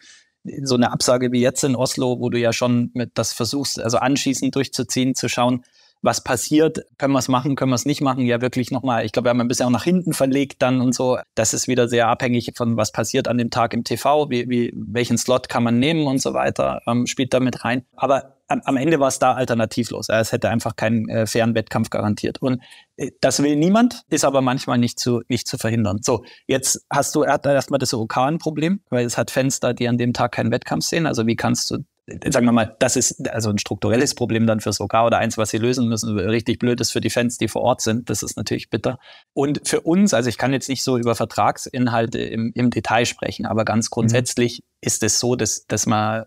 so eine Absage wie jetzt in Oslo, wo du ja schon mit das versuchst, also anschließend durchzuziehen, zu schauen, was passiert, können wir es machen, können wir es nicht machen, ja wirklich nochmal, ich glaube, wir haben ein bisschen auch nach hinten verlegt dann und so. Das ist wieder sehr abhängig von, was passiert an dem Tag im TV, wie, wie welchen Slot kann man nehmen und so weiter, ähm, spielt damit rein. Aber am Ende war es da alternativlos. Es hätte einfach keinen äh, fairen Wettkampf garantiert. Und äh, das will niemand, ist aber manchmal nicht zu, nicht zu verhindern. So, jetzt hast du erstmal das Orkan-Problem, weil es hat Fenster, die an dem Tag keinen Wettkampf sehen. Also wie kannst du äh, sagen wir mal, das ist also ein strukturelles Problem dann fürs OK oder eins, was sie lösen müssen, richtig blöd ist für die Fans, die vor Ort sind. Das ist natürlich bitter. Und für uns, also ich kann jetzt nicht so über Vertragsinhalte im, im Detail sprechen, aber ganz grundsätzlich mhm. ist es so, dass, dass man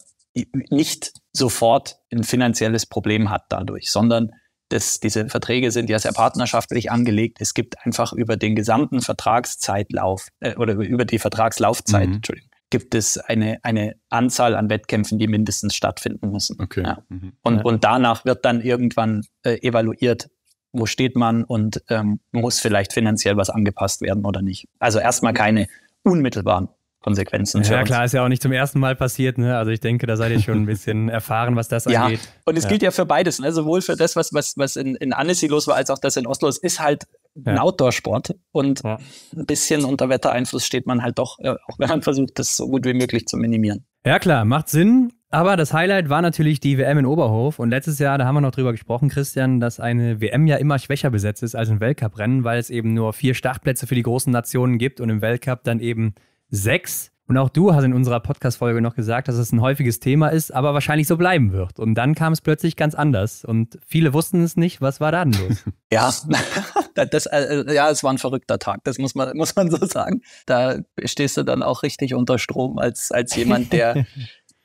nicht sofort ein finanzielles Problem hat dadurch, sondern das, diese Verträge sind ja sehr partnerschaftlich angelegt. Es gibt einfach über den gesamten Vertragszeitlauf äh, oder über die Vertragslaufzeit, mhm. gibt es eine, eine Anzahl an Wettkämpfen, die mindestens stattfinden müssen. Okay. Ja. Mhm. Und, ja. und danach wird dann irgendwann äh, evaluiert, wo steht man und ähm, muss vielleicht finanziell was angepasst werden oder nicht. Also erstmal mhm. keine unmittelbaren Konsequenzen. Ja, klar, ist ja auch nicht zum ersten Mal passiert. Ne? Also ich denke, da seid ihr schon ein bisschen erfahren, was das ja. angeht. Und es ja. gilt ja für beides, ne? sowohl für das, was, was, was in, in Annecy los war, als auch das in Oslo. Es ist halt ein ja. Outdoor-Sport und ein bisschen unter Wettereinfluss steht man halt doch, äh, auch wenn man versucht, das so gut wie möglich zu minimieren. Ja klar, macht Sinn. Aber das Highlight war natürlich die WM in Oberhof. Und letztes Jahr, da haben wir noch drüber gesprochen, Christian, dass eine WM ja immer schwächer besetzt ist als ein Weltcuprennen, weil es eben nur vier Startplätze für die großen Nationen gibt und im Weltcup dann eben 6. Und auch du hast in unserer Podcast-Folge noch gesagt, dass es ein häufiges Thema ist, aber wahrscheinlich so bleiben wird. Und dann kam es plötzlich ganz anders. Und viele wussten es nicht. Was war da denn los? ja, das, äh, ja, es war ein verrückter Tag. Das muss man, muss man so sagen. Da stehst du dann auch richtig unter Strom als, als jemand, der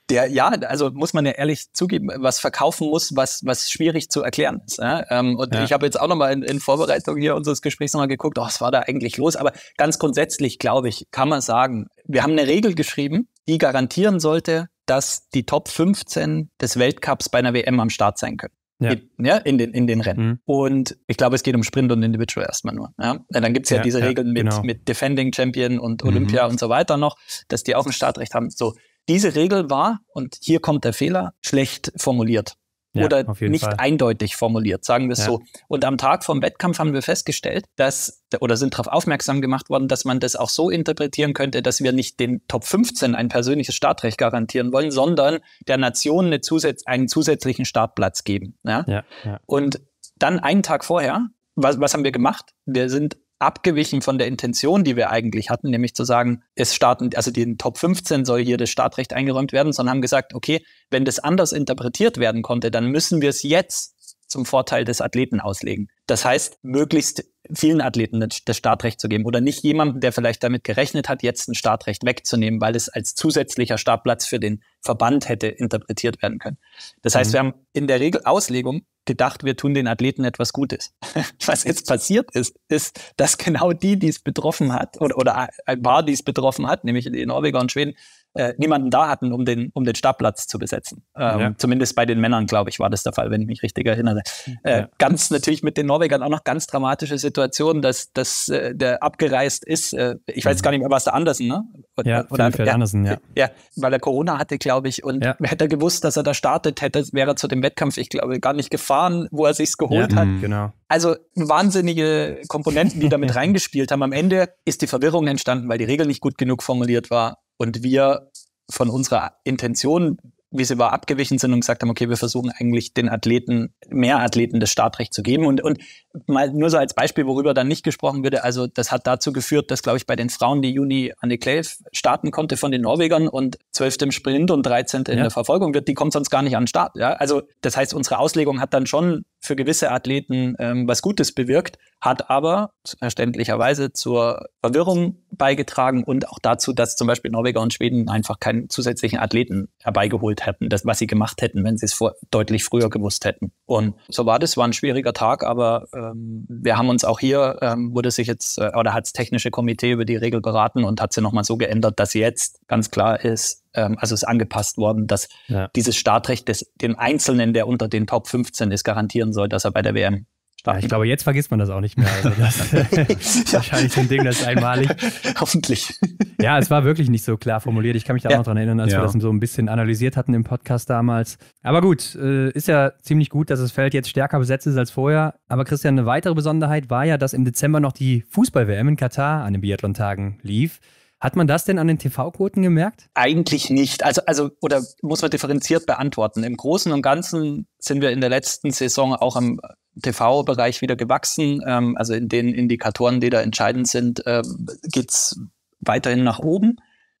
der, ja, also muss man ja ehrlich zugeben, was verkaufen muss, was, was schwierig zu erklären ist. Ja? Ähm, und ja. ich habe jetzt auch nochmal in, in Vorbereitung hier unseres Gesprächs nochmal geguckt, oh, was war da eigentlich los? Aber ganz grundsätzlich, glaube ich, kann man sagen, wir haben eine Regel geschrieben, die garantieren sollte, dass die Top 15 des Weltcups bei einer WM am Start sein können. Ja. In, ja, in, den, in den Rennen. Mhm. Und ich glaube, es geht um Sprint und Individual erstmal nur. Ja? Äh, dann gibt's ja, ja diese Regeln mit, genau. mit Defending Champion und mhm. Olympia mhm. und so weiter noch, dass die auch ein Startrecht haben. So, diese Regel war, und hier kommt der Fehler, schlecht formuliert ja, oder nicht Fall. eindeutig formuliert, sagen wir es ja. so. Und am Tag vom Wettkampf haben wir festgestellt, dass, oder sind darauf aufmerksam gemacht worden, dass man das auch so interpretieren könnte, dass wir nicht den Top 15 ein persönliches Startrecht garantieren wollen, sondern der Nation eine Zusatz, einen zusätzlichen Startplatz geben. Ja? Und dann einen Tag vorher, was, was haben wir gemacht? Wir sind abgewichen von der Intention, die wir eigentlich hatten, nämlich zu sagen, es starten, also den Top 15 soll hier das Startrecht eingeräumt werden, sondern haben gesagt, okay, wenn das anders interpretiert werden konnte, dann müssen wir es jetzt zum Vorteil des Athleten auslegen. Das heißt, möglichst vielen Athleten das Startrecht zu geben oder nicht jemandem, der vielleicht damit gerechnet hat, jetzt ein Startrecht wegzunehmen, weil es als zusätzlicher Startplatz für den Verband hätte interpretiert werden können. Das heißt, mhm. wir haben in der Regel Auslegung gedacht, wir tun den Athleten etwas Gutes. Was jetzt passiert ist, ist, dass genau die, die es betroffen hat, oder, oder ein äh, paar, die es betroffen hat, nämlich die Norweger und Schweden, äh, niemanden da hatten, um den, um den Startplatz zu besetzen. Ähm, ja. Zumindest bei den Männern, glaube ich, war das der Fall, wenn ich mich richtig erinnere. Äh, ja. Ganz natürlich mit den Norwegern auch noch ganz dramatische Situation, dass, dass äh, der abgereist ist. Äh, ich weiß mhm. gar nicht mehr, was der Andersen, ne? Oder, ja, oder, oder, ja, Andersen, ja. Ja, weil er Corona hatte, glaube ich. Und hätte er gewusst, dass er da startet, hätte, wäre er zu dem Wettkampf, ich glaube, gar nicht gefahren, wo er sich's geholt hat. Mhm. Genau. Also wahnsinnige Komponenten, die damit reingespielt haben. Am Ende ist die Verwirrung entstanden, weil die Regel nicht gut genug formuliert war und wir von unserer Intention, wie sie war, abgewichen sind und gesagt haben, okay, wir versuchen eigentlich den Athleten, mehr Athleten das Startrecht zu geben. Und, und mal nur so als Beispiel, worüber dann nicht gesprochen würde, also das hat dazu geführt, dass, glaube ich, bei den Frauen die Juni Anne Kleve starten konnte von den Norwegern und 12. im Sprint und 13. Ja. in der Verfolgung wird, die kommt sonst gar nicht an den Start. Ja? Also das heißt, unsere Auslegung hat dann schon für gewisse Athleten ähm, was Gutes bewirkt, hat aber verständlicherweise zur Verwirrung beigetragen und auch dazu, dass zum Beispiel Norweger und Schweden einfach keinen zusätzlichen Athleten herbeigeholt hätten, das, was sie gemacht hätten, wenn sie es vor, deutlich früher gewusst hätten. Und so war das, war ein schwieriger Tag, aber ähm, wir haben uns auch hier, ähm, wurde sich jetzt, äh, oder hat das technische Komitee über die Regel beraten und hat sie nochmal so geändert, dass jetzt ganz klar ist, ähm, also ist angepasst worden, dass ja. dieses Startrecht des, dem Einzelnen, der unter den Top 15 ist, garantieren soll, dass er bei der WM ja, ich glaube, jetzt vergisst man das auch nicht mehr. Also das, ja. Wahrscheinlich so ein Ding, das ist einmalig. Hoffentlich. Ja, es war wirklich nicht so klar formuliert. Ich kann mich da ja. auch noch dran erinnern, als ja. wir das so ein bisschen analysiert hatten im Podcast damals. Aber gut, äh, ist ja ziemlich gut, dass das Feld jetzt stärker besetzt ist als vorher. Aber Christian, eine weitere Besonderheit war ja, dass im Dezember noch die Fußball-WM in Katar an den Biathlon-Tagen lief. Hat man das denn an den TV-Quoten gemerkt? Eigentlich nicht. Also, also, oder muss man differenziert beantworten. Im Großen und Ganzen sind wir in der letzten Saison auch am TV-Bereich wieder gewachsen. Ähm, also in den Indikatoren, die da entscheidend sind, äh, geht es weiterhin nach oben.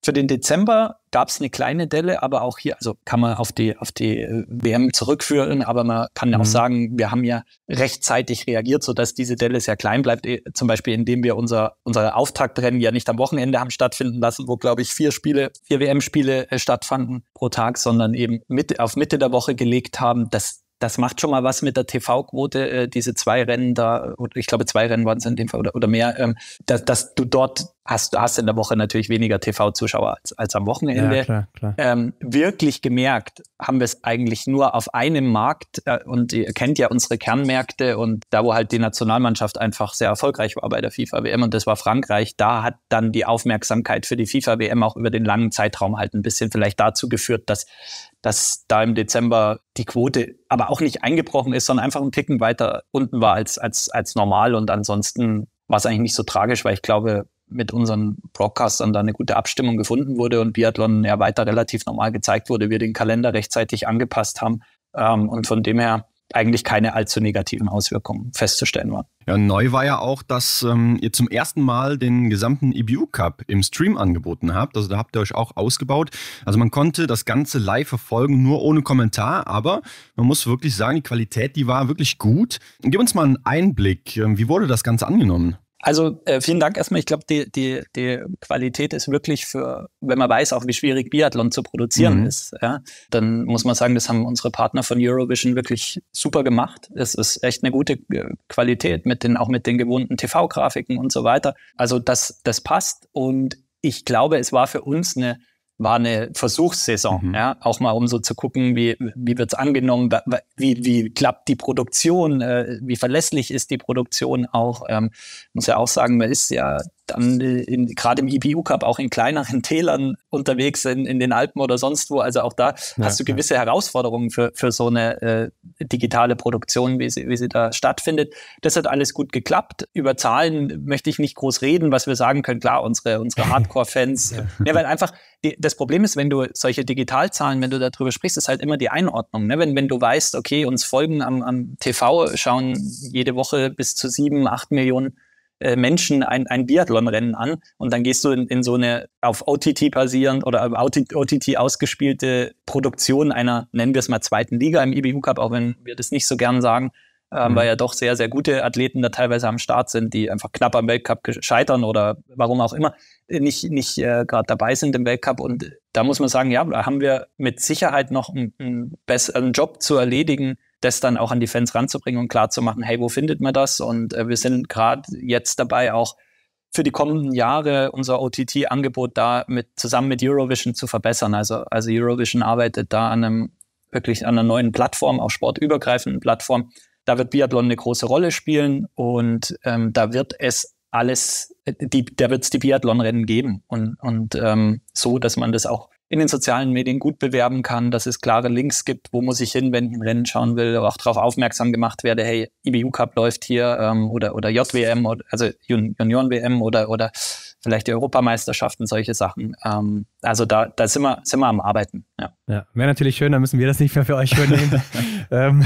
Für den Dezember gab es eine kleine Delle, aber auch hier, also kann man auf die, auf die äh, WM zurückführen, aber man kann mhm. auch sagen, wir haben ja rechtzeitig reagiert, sodass diese Delle sehr klein bleibt, äh, zum Beispiel indem wir unser, unser Auftaktrennen ja nicht am Wochenende haben stattfinden lassen, wo, glaube ich, vier Spiele, vier WM-Spiele äh, stattfanden pro Tag, sondern eben mit, auf Mitte der Woche gelegt haben. Das das macht schon mal was mit der TV-Quote, äh, diese zwei Rennen da, oder ich glaube zwei Rennen waren es in dem Fall oder, oder mehr, ähm, dass, dass du dort hast, du hast in der Woche natürlich weniger TV-Zuschauer als, als am Wochenende. Ja, klar, klar. Ähm, wirklich gemerkt haben wir es eigentlich nur auf einem Markt äh, und ihr kennt ja unsere Kernmärkte und da, wo halt die Nationalmannschaft einfach sehr erfolgreich war bei der FIFA-WM und das war Frankreich, da hat dann die Aufmerksamkeit für die FIFA-WM auch über den langen Zeitraum halt ein bisschen vielleicht dazu geführt, dass dass da im Dezember die Quote aber auch nicht eingebrochen ist, sondern einfach ein Ticken weiter unten war als, als, als normal. Und ansonsten war es eigentlich nicht so tragisch, weil ich glaube, mit unseren Broadcastern da eine gute Abstimmung gefunden wurde und Biathlon ja weiter relativ normal gezeigt wurde, wir den Kalender rechtzeitig angepasst haben. Ähm, und von dem her eigentlich keine allzu negativen Auswirkungen festzustellen waren. Ja, neu war ja auch, dass ähm, ihr zum ersten Mal den gesamten EBU Cup im Stream angeboten habt. Also da habt ihr euch auch ausgebaut. Also man konnte das Ganze live verfolgen, nur ohne Kommentar. Aber man muss wirklich sagen, die Qualität, die war wirklich gut. Gib uns mal einen Einblick. Ähm, wie wurde das Ganze angenommen? Also äh, vielen Dank erstmal. Ich glaube, die, die, die Qualität ist wirklich für, wenn man weiß, auch wie schwierig Biathlon zu produzieren mhm. ist, ja, dann muss man sagen, das haben unsere Partner von Eurovision wirklich super gemacht. Es ist echt eine gute äh, Qualität mit den, auch mit den gewohnten TV-Grafiken und so weiter. Also das, das passt und ich glaube, es war für uns eine war eine Versuchssaison, mhm. ja, auch mal um so zu gucken, wie, wie wird's angenommen, wie, wie klappt die Produktion, äh, wie verlässlich ist die Produktion auch. Ähm, muss ja auch sagen, man ist ja dann äh, gerade im EPU Cup auch in kleineren Tälern unterwegs in, in den Alpen oder sonst wo. Also auch da ja, hast du gewisse ja. Herausforderungen für, für so eine äh, digitale Produktion, wie sie, wie sie da stattfindet. Das hat alles gut geklappt. Über Zahlen möchte ich nicht groß reden, was wir sagen können. Klar, unsere, unsere Hardcore-Fans. ja. ja, weil einfach die, das Problem ist, wenn du solche Digitalzahlen, wenn du darüber sprichst, ist halt immer die Einordnung. Ne? Wenn, wenn du weißt, okay, uns folgen am, am TV, schauen jede Woche bis zu sieben, acht Millionen äh, Menschen ein, ein Biathlonrennen an und dann gehst du in, in so eine auf OTT basierend oder OTT ausgespielte Produktion einer, nennen wir es mal, zweiten Liga im IBU Cup, auch wenn wir das nicht so gern sagen, ähm, mhm. weil ja doch sehr, sehr gute Athleten da teilweise am Start sind, die einfach knapp am Weltcup scheitern oder warum auch immer, äh, nicht, nicht äh, gerade dabei sind im Weltcup. Und da muss man sagen, ja, da haben wir mit Sicherheit noch einen, einen, einen Job zu erledigen, das dann auch an die Fans ranzubringen und klarzumachen, hey, wo findet man das? Und äh, wir sind gerade jetzt dabei, auch für die kommenden Jahre unser OTT-Angebot da mit, zusammen mit Eurovision zu verbessern. Also, also Eurovision arbeitet da an einem wirklich an einer neuen Plattform, auch sportübergreifenden Plattform. Da wird Biathlon eine große Rolle spielen und ähm, da wird es alles, äh, die, da wird es die Biathlon-Rennen geben und, und ähm, so, dass man das auch in den sozialen Medien gut bewerben kann, dass es klare Links gibt, wo muss ich hin, wenn ich im Rennen schauen will, auch darauf aufmerksam gemacht werde, hey, IBU Cup läuft hier ähm, oder, oder JWM, also Junioren WM oder, oder vielleicht die Europameisterschaften, solche Sachen. Ähm, also da, da sind, wir, sind wir am Arbeiten. Ja. ja Wäre natürlich schön, dann müssen wir das nicht mehr für euch übernehmen. ähm,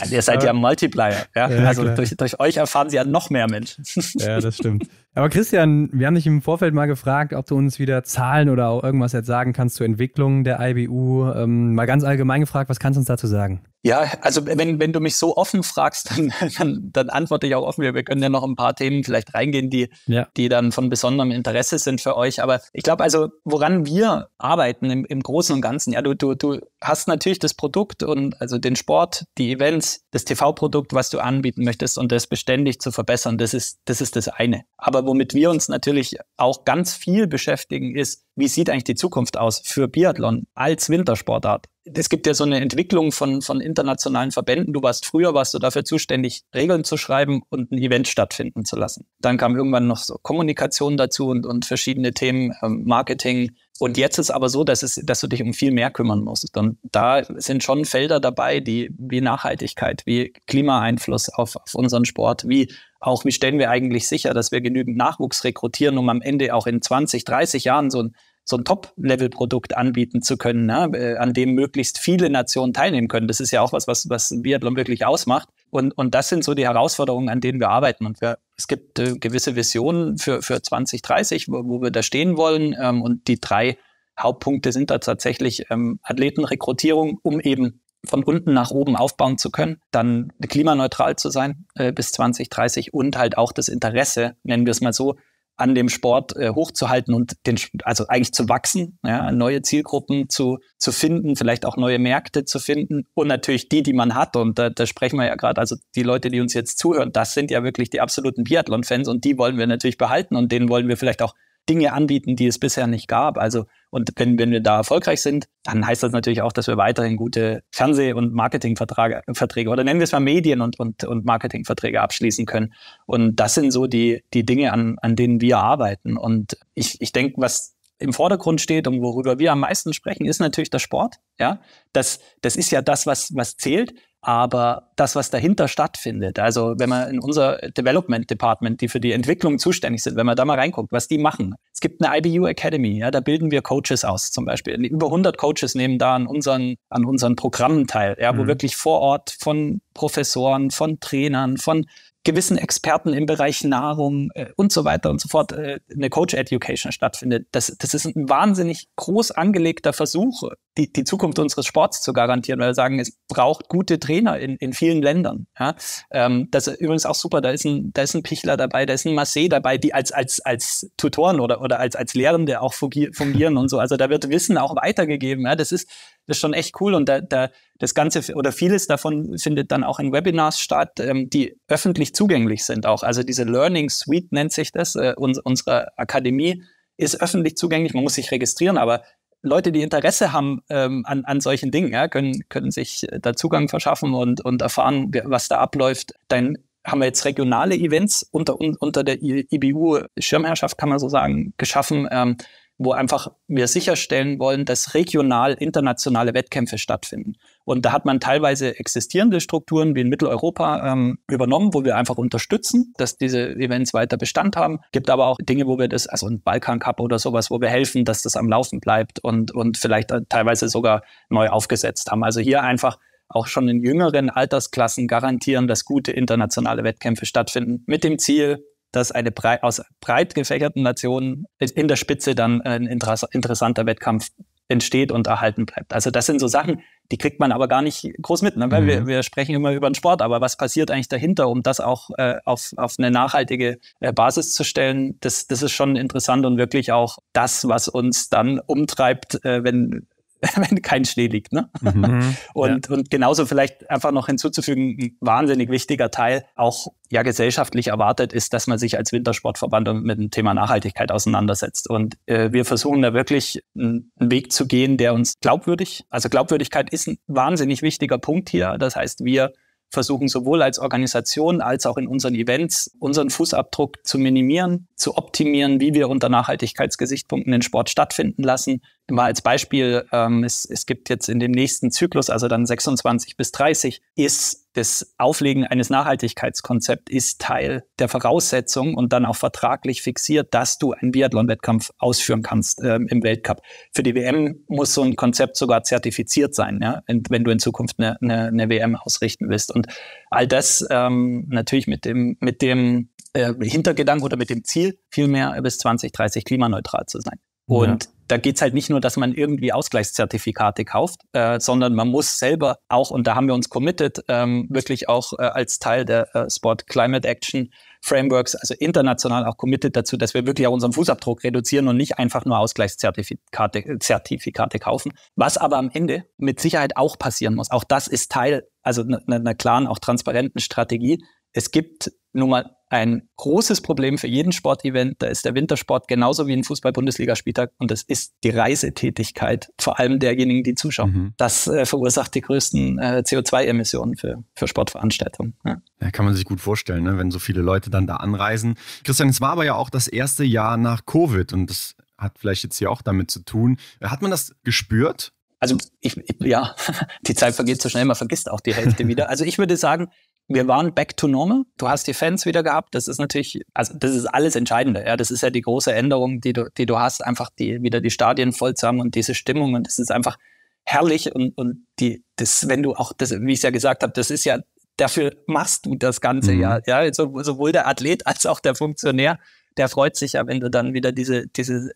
also ihr seid ja Multiplier. Ja? ja also durch, durch, euch erfahren sie ja noch mehr Menschen. ja, das stimmt. Aber Christian, wir haben dich im Vorfeld mal gefragt, ob du uns wieder Zahlen oder auch irgendwas jetzt sagen kannst zur Entwicklung der IBU. Ähm, mal ganz allgemein gefragt, was kannst du uns dazu sagen? Ja, also wenn, wenn du mich so offen fragst, dann, dann, dann antworte ich auch offen. Wir, können ja noch ein paar Themen vielleicht reingehen, die, die dann von besonderem Interesse sind für euch. Aber ich glaube also, woran wir arbeiten im, im Großen und Ganzen. Ja, du, du, du hast natürlich das Produkt und also den Sport, die Events, das TV-Produkt, was du anbieten möchtest und das beständig zu verbessern, das ist, das ist das eine. Aber womit wir uns natürlich auch ganz viel beschäftigen, ist, wie sieht eigentlich die Zukunft aus für Biathlon als Wintersportart? Es gibt ja so eine Entwicklung von, von internationalen Verbänden. Du warst früher, warst du dafür zuständig, Regeln zu schreiben und ein Event stattfinden zu lassen. Dann kam irgendwann noch so Kommunikation dazu und, und verschiedene Themen, ähm, Marketing. Und jetzt ist aber so, dass, es, dass du dich um viel mehr kümmern musst. Und da sind schon Felder dabei, die wie Nachhaltigkeit, wie Klimaeinfluss auf, auf unseren Sport, wie auch wie stellen wir eigentlich sicher, dass wir genügend Nachwuchs rekrutieren, um am Ende auch in 20, 30 Jahren so ein, so ein Top-Level-Produkt anbieten zu können, ne? Äh, an dem möglichst viele Nationen teilnehmen können. Das ist ja auch was, was, was Biathlon wirklich ausmacht. Und, und das sind so die Herausforderungen, an denen wir arbeiten. Und wir, es gibt äh, gewisse Visionen für, für 2030, wo, wo wir da stehen wollen. Ähm, und die drei Hauptpunkte sind da tatsächlich ähm, Athletenrekrutierung, um eben von unten nach oben aufbauen zu können, dann klimaneutral zu sein äh, bis 2030 und halt auch das Interesse, nennen wir es mal so, an dem Sport äh, hochzuhalten und den, also eigentlich zu wachsen, ja, neue Zielgruppen zu, zu finden, vielleicht auch neue Märkte zu finden und natürlich die, die man hat. Und da, da sprechen wir ja gerade, also die Leute, die uns jetzt zuhören, das sind ja wirklich die absoluten Biathlon-Fans und die wollen wir natürlich behalten und denen wollen wir vielleicht auch Dinge anbieten, die es bisher nicht gab. Also, und wenn, wenn wir da erfolgreich sind, dann heißt das natürlich auch, dass wir weiterhin gute Fernseh- und Marketingverträge Verträge, oder nennen wir es mal Medien- und, und, und Marketingverträge abschließen können. Und das sind so die, die Dinge, an, an denen wir arbeiten. Und ich, ich denke, was im Vordergrund steht und worüber wir am meisten sprechen, ist natürlich der Sport. Ja, das, das ist ja das, was, was zählt aber das, was dahinter stattfindet, also wenn man in unser Development Department, die für die Entwicklung zuständig sind, wenn man da mal reinguckt, was die machen. Es gibt eine IBU Academy, ja, da bilden wir Coaches aus zum Beispiel. Über 100 Coaches nehmen da an unseren, an unseren Programmen teil, ja, mhm. wo wirklich vor Ort von Professoren, von Trainern, von gewissen Experten im Bereich Nahrung äh, und so weiter und so fort äh, eine Coach Education stattfindet. Das, das ist ein wahnsinnig groß angelegter Versuch, die, die Zukunft unseres Sports zu garantieren, weil wir sagen, es braucht gute Trainer in, in vielen Ländern. Ja? Ähm, das ist übrigens auch super, da ist ein, da ist ein Pichler dabei, da ist ein Massé dabei, die als, als, als Tutoren oder, oder als, als Lehrende auch fungieren und so. Also da wird Wissen auch weitergegeben. Ja? Das, ist, das ist schon echt cool und da, da, das Ganze oder vieles davon findet dann auch in Webinars statt, ähm, die öffentlich zugänglich sind auch. Also diese Learning Suite nennt sich das, äh, uns, unsere Akademie ist öffentlich zugänglich, man muss sich registrieren, aber Leute, die Interesse haben ähm, an, an solchen Dingen, ja, können, können sich äh, da Zugang verschaffen und, und erfahren, was da abläuft. Dann haben wir jetzt regionale Events unter, unter der IBU-Schirmherrschaft, kann man so sagen, geschaffen, ähm, wo einfach wir sicherstellen wollen, dass regional internationale Wettkämpfe stattfinden. Und da hat man teilweise existierende Strukturen wie in Mitteleuropa ähm, übernommen, wo wir einfach unterstützen, dass diese Events weiter Bestand haben. Gibt aber auch Dinge, wo wir das, also ein Balkan Cup oder sowas, wo wir helfen, dass das am Laufen bleibt und, und vielleicht teilweise sogar neu aufgesetzt haben. Also hier einfach auch schon in jüngeren Altersklassen garantieren, dass gute internationale Wettkämpfe stattfinden, mit dem Ziel, dass eine brei aus breit gefächerten Nationen in der Spitze dann ein interessanter Wettkampf entsteht und erhalten bleibt. Also das sind so Sachen, die kriegt man aber gar nicht groß mit, ne? weil mhm. wir, wir sprechen immer über den Sport, aber was passiert eigentlich dahinter, um das auch äh, auf, auf eine nachhaltige äh, Basis zu stellen, das, das ist schon interessant und wirklich auch das, was uns dann umtreibt, äh, wenn, wenn kein Schnee liegt. Ne? Mhm, und, ja. und genauso vielleicht einfach noch hinzuzufügen, ein wahnsinnig wichtiger Teil, auch ja gesellschaftlich erwartet ist, dass man sich als Wintersportverband mit dem Thema Nachhaltigkeit auseinandersetzt. Und äh, wir versuchen da wirklich einen Weg zu gehen, der uns glaubwürdig, also Glaubwürdigkeit ist ein wahnsinnig wichtiger Punkt hier. Das heißt, wir versuchen sowohl als Organisation als auch in unseren Events unseren Fußabdruck zu minimieren, zu optimieren, wie wir unter Nachhaltigkeitsgesichtspunkten den Sport stattfinden lassen, Mal als Beispiel, ähm, es, es gibt jetzt in dem nächsten Zyklus, also dann 26 bis 30, ist das Auflegen eines Nachhaltigkeitskonzepts ist Teil der Voraussetzung und dann auch vertraglich fixiert, dass du einen Biathlon-Wettkampf ausführen kannst ähm, im Weltcup. Für die WM muss so ein Konzept sogar zertifiziert sein, ja, wenn du in Zukunft eine, eine, eine WM ausrichten willst. Und all das ähm, natürlich mit dem, mit dem äh, Hintergedanken oder mit dem Ziel, vielmehr bis 2030 klimaneutral zu sein. Und ja da geht's halt nicht nur, dass man irgendwie Ausgleichszertifikate kauft, äh, sondern man muss selber auch, und da haben wir uns committed, ähm, wirklich auch äh, als Teil der äh, Sport Climate Action Frameworks, also international auch committed dazu, dass wir wirklich auch unseren Fußabdruck reduzieren und nicht einfach nur Ausgleichszertifikate äh, Zertifikate kaufen. Was aber am Ende mit Sicherheit auch passieren muss. Auch das ist Teil, also einer ne, ne klaren, auch transparenten Strategie, es gibt nun mal ein großes Problem für jeden Sportevent. Da ist der Wintersport genauso wie ein Fußball-Bundesligaspieltag und das ist die Reisetätigkeit, vor allem derjenigen, die zuschauen. Mhm. Das äh, verursacht die größten äh, CO2-Emissionen für, für Sportveranstaltungen. Ja. ja. kann man sich gut vorstellen, ne, wenn so viele Leute dann da anreisen. Christian, es war aber ja auch das erste Jahr nach Covid und das hat vielleicht jetzt hier auch damit zu tun. Hat man das gespürt? Also ich, ich, ja, die Zeit vergeht so schnell, man vergisst auch die Hälfte wieder. Also ich würde sagen, wir waren back to normal. Du hast die Fans wieder gehabt. Das ist natürlich, also das ist alles Entscheidende. Ja, das ist ja die große Änderung, die du, die du hast, einfach die, wieder die Stadien voll zu haben und diese Stimmung. Und das ist einfach herrlich. Und, und die, das, wenn du auch, das, wie ich es ja gesagt habe, das ist ja, dafür machst du das Ganze mhm. ja. ja so, also sowohl der Athlet als auch der Funktionär, der freut sich ja, wenn du dann wieder diese, diese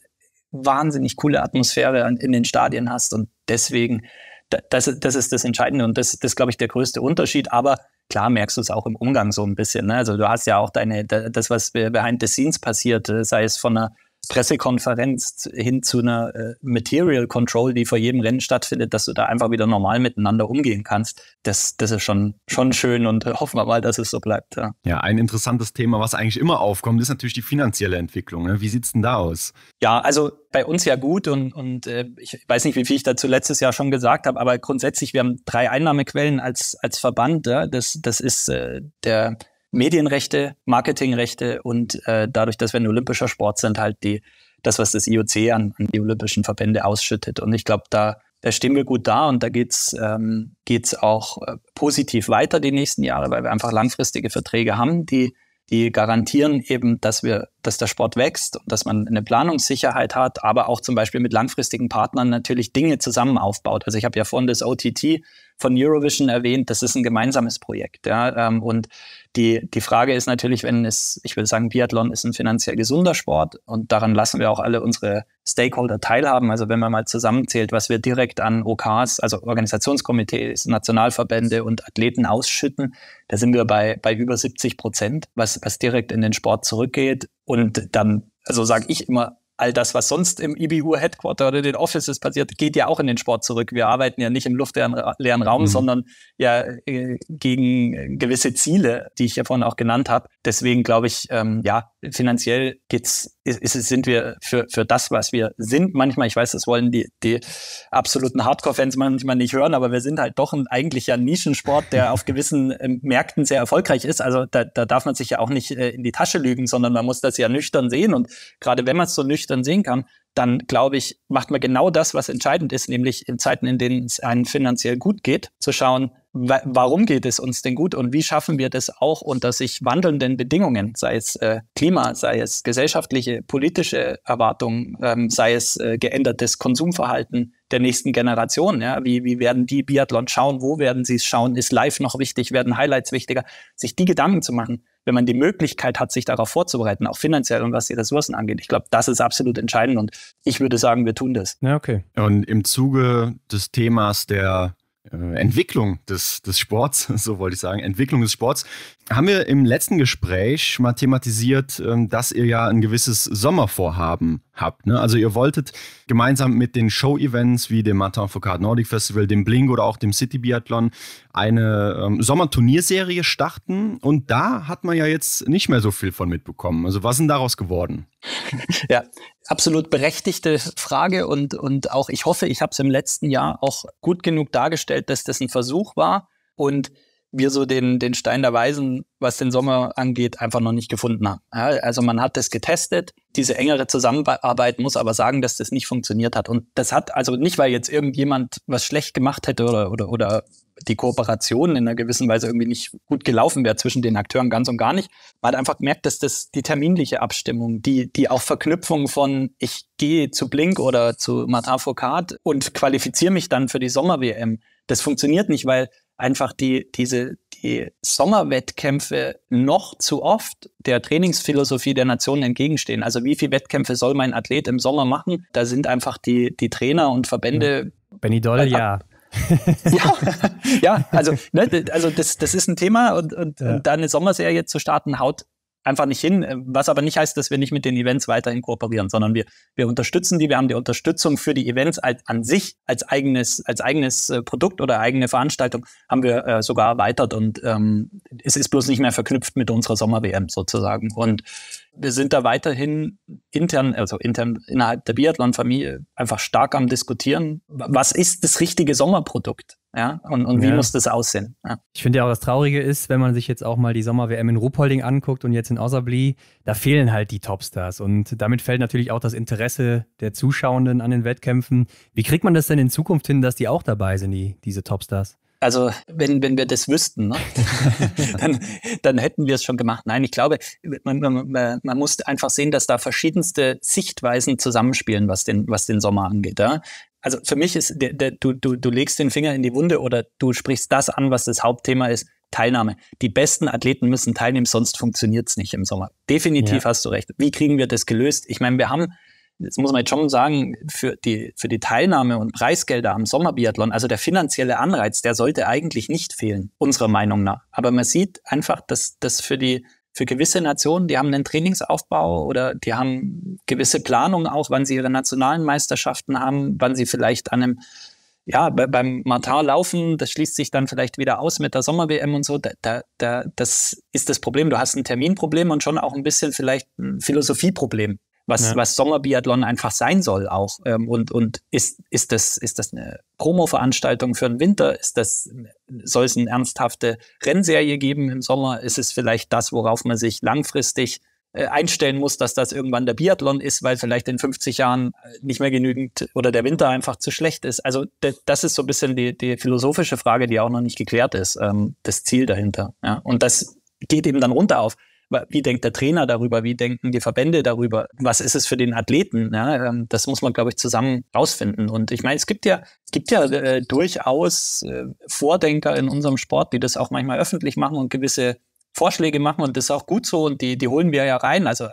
wahnsinnig coole Atmosphäre in den Stadien hast. Und deswegen, das, das ist das Entscheidende und das, das glaube ich, der größte Unterschied. Aber klar merkst du es auch im Umgang so ein bisschen. Ne? Also du hast ja auch deine, das, was behind the scenes passiert, äh, sei es von einer Pressekonferenz hin zu einer äh, Material Control, die vor jedem Rennen stattfindet, dass du da einfach wieder normal miteinander umgehen kannst. Das, das ist schon, schon schön und hoffen wir mal, dass es so bleibt. Ja. ja. ein interessantes Thema, was eigentlich immer aufkommt, ist natürlich die finanzielle Entwicklung. Ne? Wie sieht es denn da aus? Ja, also bei uns ja gut und, und äh, ich weiß nicht, wie viel ich dazu letztes Jahr schon gesagt habe, aber grundsätzlich, wir haben drei Einnahmequellen als, als Verband. Ja? Das, das ist äh, der Medienrechte, Marketingrechte und äh, dadurch, dass wir ein olympischer Sport sind, halt die, das, was das IOC an, an die olympischen Verbände ausschüttet. Und ich glaube, da, da stehen wir gut da und da geht's ähm, geht's auch äh, positiv weiter die nächsten Jahre, weil wir einfach langfristige Verträge haben, die, die garantieren eben, dass wir dass der Sport wächst und dass man eine Planungssicherheit hat, aber auch zum Beispiel mit langfristigen Partnern natürlich Dinge zusammen aufbaut. Also ich habe ja vorhin das OTT von Eurovision erwähnt, das ist ein gemeinsames Projekt. Ja, ähm, und die, die Frage ist natürlich, wenn es, ich würde sagen, Biathlon ist ein finanziell gesunder Sport und daran lassen wir auch alle unsere Stakeholder teilhaben. Also wenn man mal zusammenzählt, was wir direkt an OKs, also Organisationskomitees, Nationalverbände und Athleten ausschütten, da sind wir bei, bei über 70 Prozent, was, was direkt in den Sport zurückgeht. Und dann, also sage ich immer, all das, was sonst im IBU-Headquarter oder den Offices passiert, geht ja auch in den Sport zurück. Wir arbeiten ja nicht im luftleeren Raum, mhm. sondern ja äh, gegen äh, gewisse Ziele, die ich ja vorhin auch genannt habe. Deswegen glaube ich, ähm, ja, finanziell geht's, ist, ist, sind wir für, für das, was wir sind. Manchmal, ich weiß, das wollen die, die absoluten Hardcore-Fans manchmal nicht hören, aber wir sind halt doch ein eigentlicher Nischensport, der auf gewissen äh, Märkten sehr erfolgreich ist. Also da, da darf man sich ja auch nicht äh, in die Tasche lügen, sondern man muss das ja nüchtern sehen. Und gerade wenn man es so nüchtern dann sehen kann, dann glaube ich, macht man genau das, was entscheidend ist, nämlich in Zeiten, in denen es einem finanziell gut geht, zu schauen, wa warum geht es uns denn gut und wie schaffen wir das auch unter sich wandelnden Bedingungen, sei es äh, Klima, sei es gesellschaftliche, politische Erwartungen, ähm, sei es äh, geändertes Konsumverhalten der nächsten Generation. Ja? Wie, wie werden die Biathlon schauen? Wo werden sie es schauen? Ist Live noch wichtig? Werden Highlights wichtiger? Sich die Gedanken zu machen wenn man die Möglichkeit hat, sich darauf vorzubereiten, auch finanziell und was die Ressourcen angeht. Ich glaube, das ist absolut entscheidend und ich würde sagen, wir tun das. Ja, okay. Und im Zuge des Themas der äh, Entwicklung des, des Sports, so wollte ich sagen, Entwicklung des Sports, haben wir im letzten Gespräch mal thematisiert, ähm, dass ihr ja ein gewisses Sommervorhaben habt. Ne? Also ihr wolltet gemeinsam mit den Show-Events wie dem Martin Foucault Nordic Festival, dem Bling oder auch dem City Biathlon eine ähm, Sommerturnierserie starten. Und da hat man ja jetzt nicht mehr so viel von mitbekommen. Also was ist denn daraus geworden? Ja, absolut berechtigte Frage und, und auch ich hoffe, ich habe es im letzten Jahr auch gut genug dargestellt, dass das ein Versuch war. Und wir so den, den Stein der Weisen, was den Sommer angeht, einfach noch nicht gefunden haben. Ja, also man hat das getestet. Diese engere Zusammenarbeit muss aber sagen, dass das nicht funktioniert hat. Und das hat also nicht, weil jetzt irgendjemand was schlecht gemacht hätte oder, oder, oder die Kooperation in einer gewissen Weise irgendwie nicht gut gelaufen wäre zwischen den Akteuren ganz und gar nicht. Man hat einfach gemerkt, dass das die terminliche Abstimmung, die, die auch Verknüpfung von ich gehe zu Blink oder zu Matar Foucault und qualifiziere mich dann für die Sommer-WM, das funktioniert nicht, weil einfach die, diese, die Sommerwettkämpfe noch zu oft der Trainingsphilosophie der Nationen entgegenstehen. Also wie viel Wettkämpfe soll mein Athlet im Sommer machen? Da sind einfach die, die Trainer und Verbände. Hm. Benny Doll, äh, ja. ja, ja, also, ne, also das, das ist ein Thema und, und, ja. und da eine Sommerserie zu starten, haut einfach nicht hin. Äh, was aber nicht heißt, dass wir nicht mit den Events weiterhin kooperieren, sondern wir, wir unterstützen die. Wir haben die Unterstützung für die Events als, an sich als eigenes, als eigenes äh, Produkt oder eigene Veranstaltung haben wir äh, sogar erweitert und ähm, es ist bloß nicht mehr verknüpft mit unserer Sommer-WM sozusagen. Und wir sind da weiterhin intern, also intern innerhalb der Biathlon-Familie einfach stark am Diskutieren, was ist das richtige Sommerprodukt? Ja, und, und wie ja. muss das aussehen? Ja. Ich finde ja auch das Traurige ist, wenn man sich jetzt auch mal die Sommer-WM in Ruhpolding anguckt und jetzt in Osabli, da fehlen halt die Topstars. Und damit fällt natürlich auch das Interesse der Zuschauenden an den Wettkämpfen. Wie kriegt man das denn in Zukunft hin, dass die auch dabei sind, die, diese Topstars? Also wenn, wenn wir das wüssten, ne? dann, dann hätten wir es schon gemacht. Nein, ich glaube, man, man, man muss einfach sehen, dass da verschiedenste Sichtweisen zusammenspielen, was den, was den Sommer angeht. Ja? Also für mich ist, der, der, du, du, du legst den Finger in die Wunde oder du sprichst das an, was das Hauptthema ist. Teilnahme. Die besten Athleten müssen teilnehmen, sonst funktioniert es nicht im Sommer. Definitiv ja. hast du recht. Wie kriegen wir das gelöst? Ich meine, wir haben jetzt muss man jetzt schon sagen, für die, für die Teilnahme und Preisgelder am Sommerbiathlon, also der finanzielle Anreiz, der sollte eigentlich nicht fehlen, unserer Meinung nach. Aber man sieht einfach, dass das für die für gewisse Nationen, die haben einen Trainingsaufbau oder die haben gewisse Planungen auch, wann sie ihre nationalen Meisterschaften haben, wann sie vielleicht an einem ja, bei, beim Matar laufen, das schließt sich dann vielleicht wieder aus mit der Sommer-WM und so. Da, da, da, das ist das Problem. Du hast ein Terminproblem und schon auch ein bisschen vielleicht ein Philosophieproblem was, ja. was Sommerbiathlon einfach sein soll auch. Ähm, und und ist, ist, das, ist das eine Promo-Veranstaltung für den Winter? Ist das, soll es eine ernsthafte Rennserie geben im Sommer? Ist es vielleicht das, worauf man sich langfristig äh, einstellen muss, dass das irgendwann der Biathlon ist, weil vielleicht in 50 Jahren äh, nicht mehr genügend oder der Winter einfach zu schlecht ist. Also das ist so ein bisschen die, die philosophische Frage, die auch noch nicht geklärt ist, ähm, das Ziel dahinter. Ja? Und das geht eben dann runter auf wie denkt der Trainer darüber? Wie denken die Verbände darüber? Was ist es für den Athleten? Ja, ähm, das muss man, glaube ich, zusammen rausfinden. Und ich meine, es gibt ja, es gibt ja äh, durchaus äh, Vordenker in unserem Sport, die das auch manchmal öffentlich machen und gewisse Vorschläge machen und das ist auch gut so und die, die holen wir ja rein. Also äh,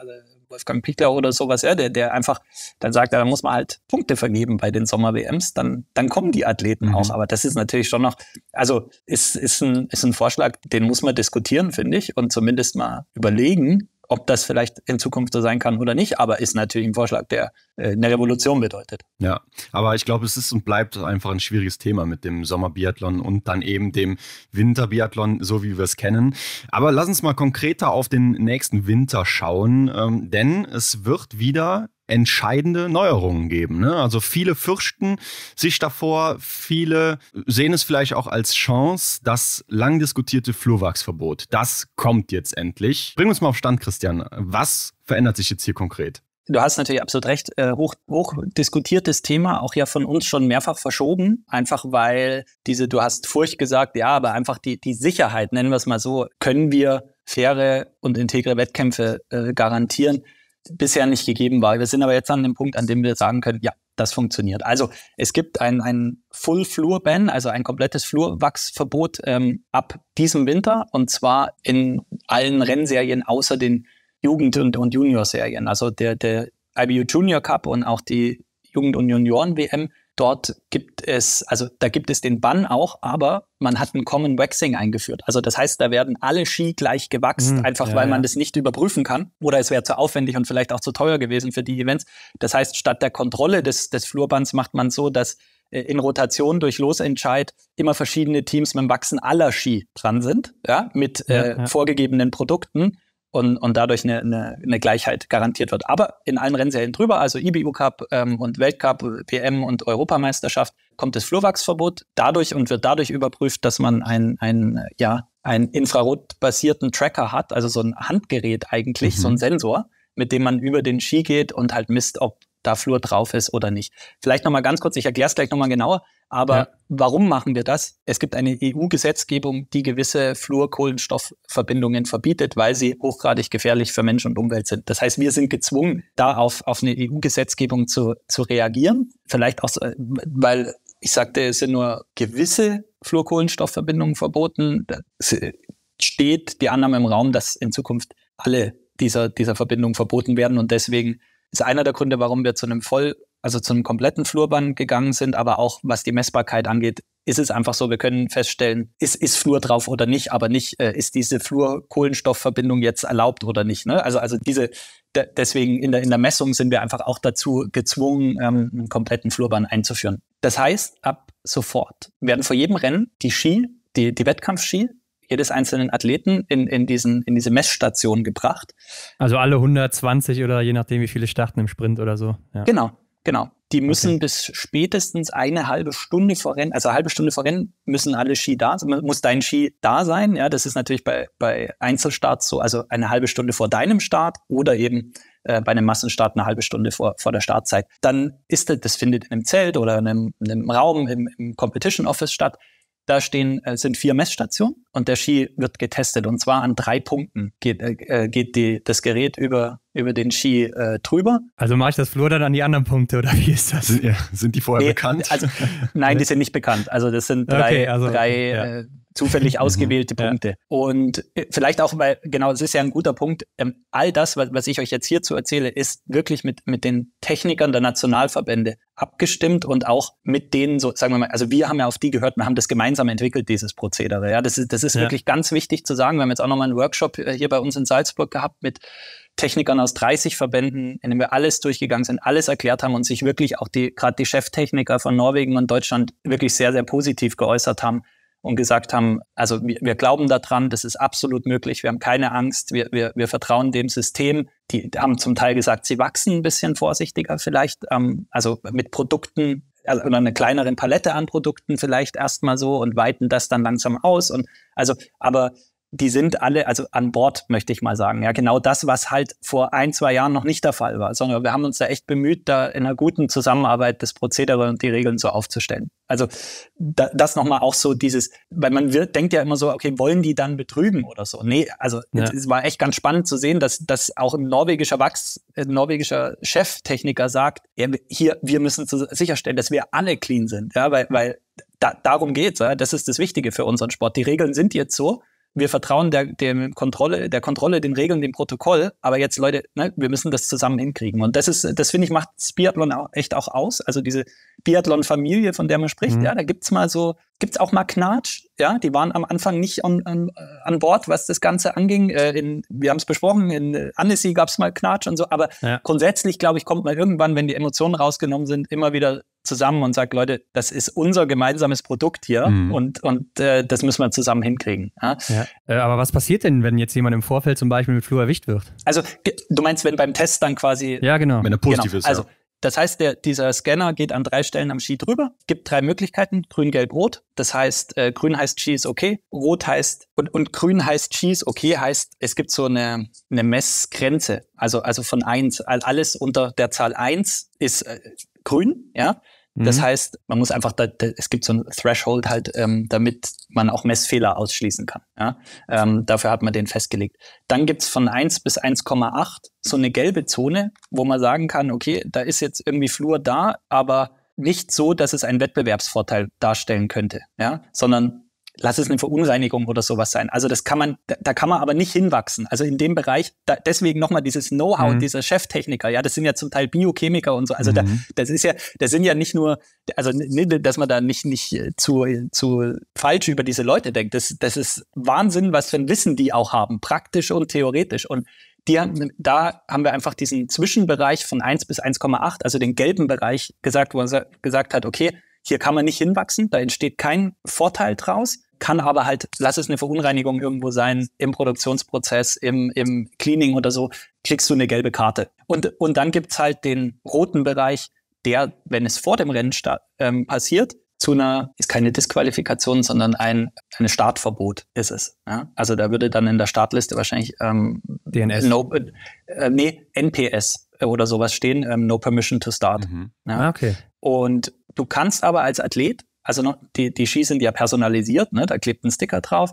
Wolfgang Pickler oder sowas, ja, der, der einfach dann sagt, ja, da muss man halt Punkte vergeben bei den Sommer-WMs, dann, dann kommen die Athleten mhm. auch. Aber das ist natürlich schon noch, also ist, ist, ein, ist ein Vorschlag, den muss man diskutieren, finde ich, und zumindest mal überlegen, ob das vielleicht in Zukunft so sein kann oder nicht, aber ist natürlich ein Vorschlag, der äh, eine Revolution bedeutet. Ja, aber ich glaube, es ist und bleibt einfach ein schwieriges Thema mit dem Sommerbiathlon und dann eben dem Winterbiathlon, so wie wir es kennen. Aber lass uns mal konkreter auf den nächsten Winter schauen, ähm, denn es wird wieder entscheidende Neuerungen geben. Ne? Also viele fürchten sich davor, viele sehen es vielleicht auch als Chance, das lang diskutierte Flurwachsverbot. Das kommt jetzt endlich. Bring uns mal auf Stand, Christian. Was verändert sich jetzt hier konkret? Du hast natürlich absolut recht. Äh, hoch, hoch diskutiertes Thema, auch ja von uns schon mehrfach verschoben. Einfach weil diese, du hast Furcht gesagt, ja, aber einfach die, die Sicherheit, nennen wir es mal so, können wir faire und integre Wettkämpfe äh, garantieren, bisher nicht gegeben war. Wir sind aber jetzt an dem Punkt, an dem wir sagen können, ja, das funktioniert. Also es gibt ein, ein Full-Floor-Ban, also ein komplettes Flurwachsverbot ähm, ab diesem Winter und zwar in allen Rennserien außer den Jugend- und, und Junior-Serien. Also der, der IBU Junior Cup und auch die Jugend- und Junioren-WM Dort gibt es, also da gibt es den Bann auch, aber man hat ein Common Waxing eingeführt. Also das heißt, da werden alle Ski gleich gewachsen, mhm, einfach ja, weil ja. man das nicht überprüfen kann. Oder es wäre zu aufwendig und vielleicht auch zu teuer gewesen für die Events. Das heißt, statt der Kontrolle des, des Flurbands macht man so, dass äh, in Rotation durch Losentscheid immer verschiedene Teams mit dem Wachsen aller Ski dran sind, ja, mit ja, äh, vorgegebenen Produkten und, und dadurch eine, eine, eine, Gleichheit garantiert wird. Aber in allen Rennserien drüber, also IBU e Cup ähm, und Weltcup, PM und Europameisterschaft, kommt das Flurwachsverbot dadurch und wird dadurch überprüft, dass man ein, ein ja, einen infrarotbasierten Tracker hat, also so ein Handgerät eigentlich, mhm. so ein mhm. Sensor, mit dem man über den Ski geht und halt misst, ob da Flur drauf ist oder nicht. Vielleicht nochmal ganz kurz, ich erkläre es gleich nochmal genauer, aber ja. warum machen wir das? Es gibt eine EU-Gesetzgebung, die gewisse Fluorkohlenstoffverbindungen verbietet, weil sie hochgradig gefährlich für Mensch und Umwelt sind. Das heißt, wir sind gezwungen, da auf, auf eine EU-Gesetzgebung zu, zu reagieren. Vielleicht auch, äh, weil ich sagte, es sind nur gewisse Fluorkohlenstoffverbindungen verboten. Es äh, steht die Annahme im Raum, dass in Zukunft alle dieser, dieser Verbindungen verboten werden und deswegen ist einer der Gründe, warum wir zu einem voll, also zu einem kompletten Flurband gegangen sind, aber auch was die Messbarkeit angeht, ist es einfach so, wir können feststellen, ist, ist Flur drauf oder nicht, aber nicht, äh, ist diese Fluor-Kohlenstoffverbindung jetzt erlaubt oder nicht. Ne? Also, also diese, de deswegen in der, in der Messung sind wir einfach auch dazu gezwungen, ähm, einen kompletten Flurbahn einzuführen. Das heißt, ab sofort werden vor jedem Rennen die Ski, die, die Wettkampfski jedes einzelnen Athleten in, in, diesen, in diese Messstation gebracht. Also alle 120 oder je nachdem, wie viele starten im Sprint oder so. Ja. Genau, genau. Die müssen okay. bis spätestens eine halbe Stunde vor Rennen, also eine halbe Stunde vor Rennen, müssen alle Ski da sein, also muss dein Ski da sein. Ja, das ist natürlich bei, bei Einzelstarts so, also eine halbe Stunde vor deinem Start oder eben äh, bei einem Massenstart eine halbe Stunde vor, vor der Startzeit. Dann ist das, das findet in einem Zelt oder in einem, in einem Raum im, im Competition Office statt. Da stehen, äh, sind vier Messstationen und der Ski wird getestet. Und zwar an drei Punkten geht, äh, äh geht die, das Gerät über, über den Ski äh, drüber. Also mache ich das Flur dann an die anderen Punkte oder wie ist das? Ja, sind die vorher nee, bekannt? Also, nein, die sind nicht bekannt. Also das sind drei, okay, also, drei ja. äh, zufällig ausgewählte Punkte. Ja. Und äh, vielleicht auch, weil, genau, das ist ja ein guter Punkt. Ähm, all das, was, was ich euch jetzt hierzu erzähle, ist wirklich mit, mit den Technikern der Nationalverbände abgestimmt und auch mit denen so, sagen wir mal, also wir haben ja auf die gehört, wir haben das gemeinsam entwickelt, dieses Prozedere. Ja, das ist, das ist ja. wirklich ganz wichtig zu sagen. Wir haben jetzt auch nochmal einen Workshop äh, hier bei uns in Salzburg gehabt mit Technikern aus 30 Verbänden, in dem wir alles durchgegangen sind, alles erklärt haben und sich wirklich auch die, gerade die Cheftechniker von Norwegen und Deutschland wirklich sehr, sehr positiv geäußert haben und gesagt haben, also wir, wir glauben daran, das ist absolut möglich, wir haben keine Angst, wir, wir, wir vertrauen dem System. Die haben zum Teil gesagt, sie wachsen ein bisschen vorsichtiger vielleicht, ähm, also mit Produkten also oder einer kleineren Palette an Produkten vielleicht erstmal so und weiten das dann langsam aus. Und also, aber die sind alle, also an Bord, möchte ich mal sagen. Ja, genau das, was halt vor ein, zwei Jahren noch nicht der Fall war, sondern wir haben uns da echt bemüht, da in einer guten Zusammenarbeit das Prozedere und die Regeln so aufzustellen. Also da, das nochmal auch so dieses, weil man wird, denkt ja immer so, okay, wollen die dann betrügen oder so? Nee, also ja. es war echt ganz spannend zu sehen, dass, dass auch ein norwegischer Wachs, ein norwegischer Cheftechniker sagt, ja, hier, wir müssen sicherstellen, dass wir alle clean sind, ja, weil, weil da, darum geht's, ja, das ist das Wichtige für unseren Sport. Die Regeln sind jetzt so, wir vertrauen der, der, Kontrolle, der Kontrolle, den Regeln, dem Protokoll, aber jetzt Leute, ne, wir müssen das zusammen hinkriegen. Und das ist, das finde ich, macht Biathlon auch echt auch aus. Also diese Biathlon-Familie, von der man spricht. Mhm. Ja, da gibt's mal so, gibt's auch mal Knatsch. Ja, die waren am Anfang nicht an, an, äh, an Bord, was das Ganze anging. Äh, in, wir haben es besprochen, in äh, Annecy gab es mal Knatsch und so. Aber ja. grundsätzlich, glaube ich, kommt man irgendwann, wenn die Emotionen rausgenommen sind, immer wieder zusammen und sagt, Leute, das ist unser gemeinsames Produkt hier mhm. und, und äh, das müssen wir zusammen hinkriegen. Ja? Ja. Äh, aber was passiert denn, wenn jetzt jemand im Vorfeld zum Beispiel mit Flu erwischt wird? Also du meinst, wenn beim Test dann quasi... Ja, genau. Wenn er positiv genau. ist, also, das heißt, der, dieser Scanner geht an drei Stellen am Ski drüber, gibt drei Möglichkeiten, grün, gelb, rot. Das heißt, äh, grün heißt Ski ist okay, rot heißt und, und grün heißt Ski ist okay heißt, es gibt so eine, eine Messgrenze, also, also von eins. Alles unter der Zahl eins ist äh, grün, ja. Das mhm. heißt, man muss einfach, da, da, es gibt so ein Threshold halt, ähm, damit man auch Messfehler ausschließen kann. Ja? Ähm, dafür hat man den festgelegt. Dann gibt's von 1 bis 1,8 so eine gelbe Zone, wo man sagen kann, okay, da ist jetzt irgendwie Flur da, aber nicht so, dass es einen Wettbewerbsvorteil darstellen könnte, ja? sondern lass es eine Verunreinigung oder sowas sein. Also das kann man, da, kann man aber nicht hinwachsen. Also in dem Bereich, da, deswegen nochmal dieses Know-how mhm. dieser Cheftechniker, ja, das sind ja zum Teil Biochemiker und so. Also mhm. da, das ist ja, das sind ja nicht nur, also ne, dass man da nicht, nicht äh, zu, zu falsch über diese Leute denkt. Das, das ist Wahnsinn, was für ein Wissen die auch haben, praktisch und theoretisch. Und die haben, da haben wir einfach diesen Zwischenbereich von 1 bis 1,8, also den gelben Bereich gesagt, wo man gesagt hat, okay, hier kann man nicht hinwachsen, da entsteht kein Vorteil draus kann aber halt, lass es eine Verunreinigung irgendwo sein, im Produktionsprozess, im, im Cleaning oder so, kriegst du eine gelbe Karte. Und, und dann es halt den roten Bereich, der, wenn es vor dem Rennen ähm, passiert, zu einer, ist keine Disqualifikation, sondern ein, ein Startverbot ist es. Ja? Also da würde dann in der Startliste wahrscheinlich ähm, DNS. No, äh, nee, NPS äh, oder sowas stehen, ähm, No Permission to Start. Mhm. Ja? Ah, okay. Und du kannst aber als Athlet also noch, die, die Ski sind ja personalisiert, ne? da klebt ein Sticker drauf.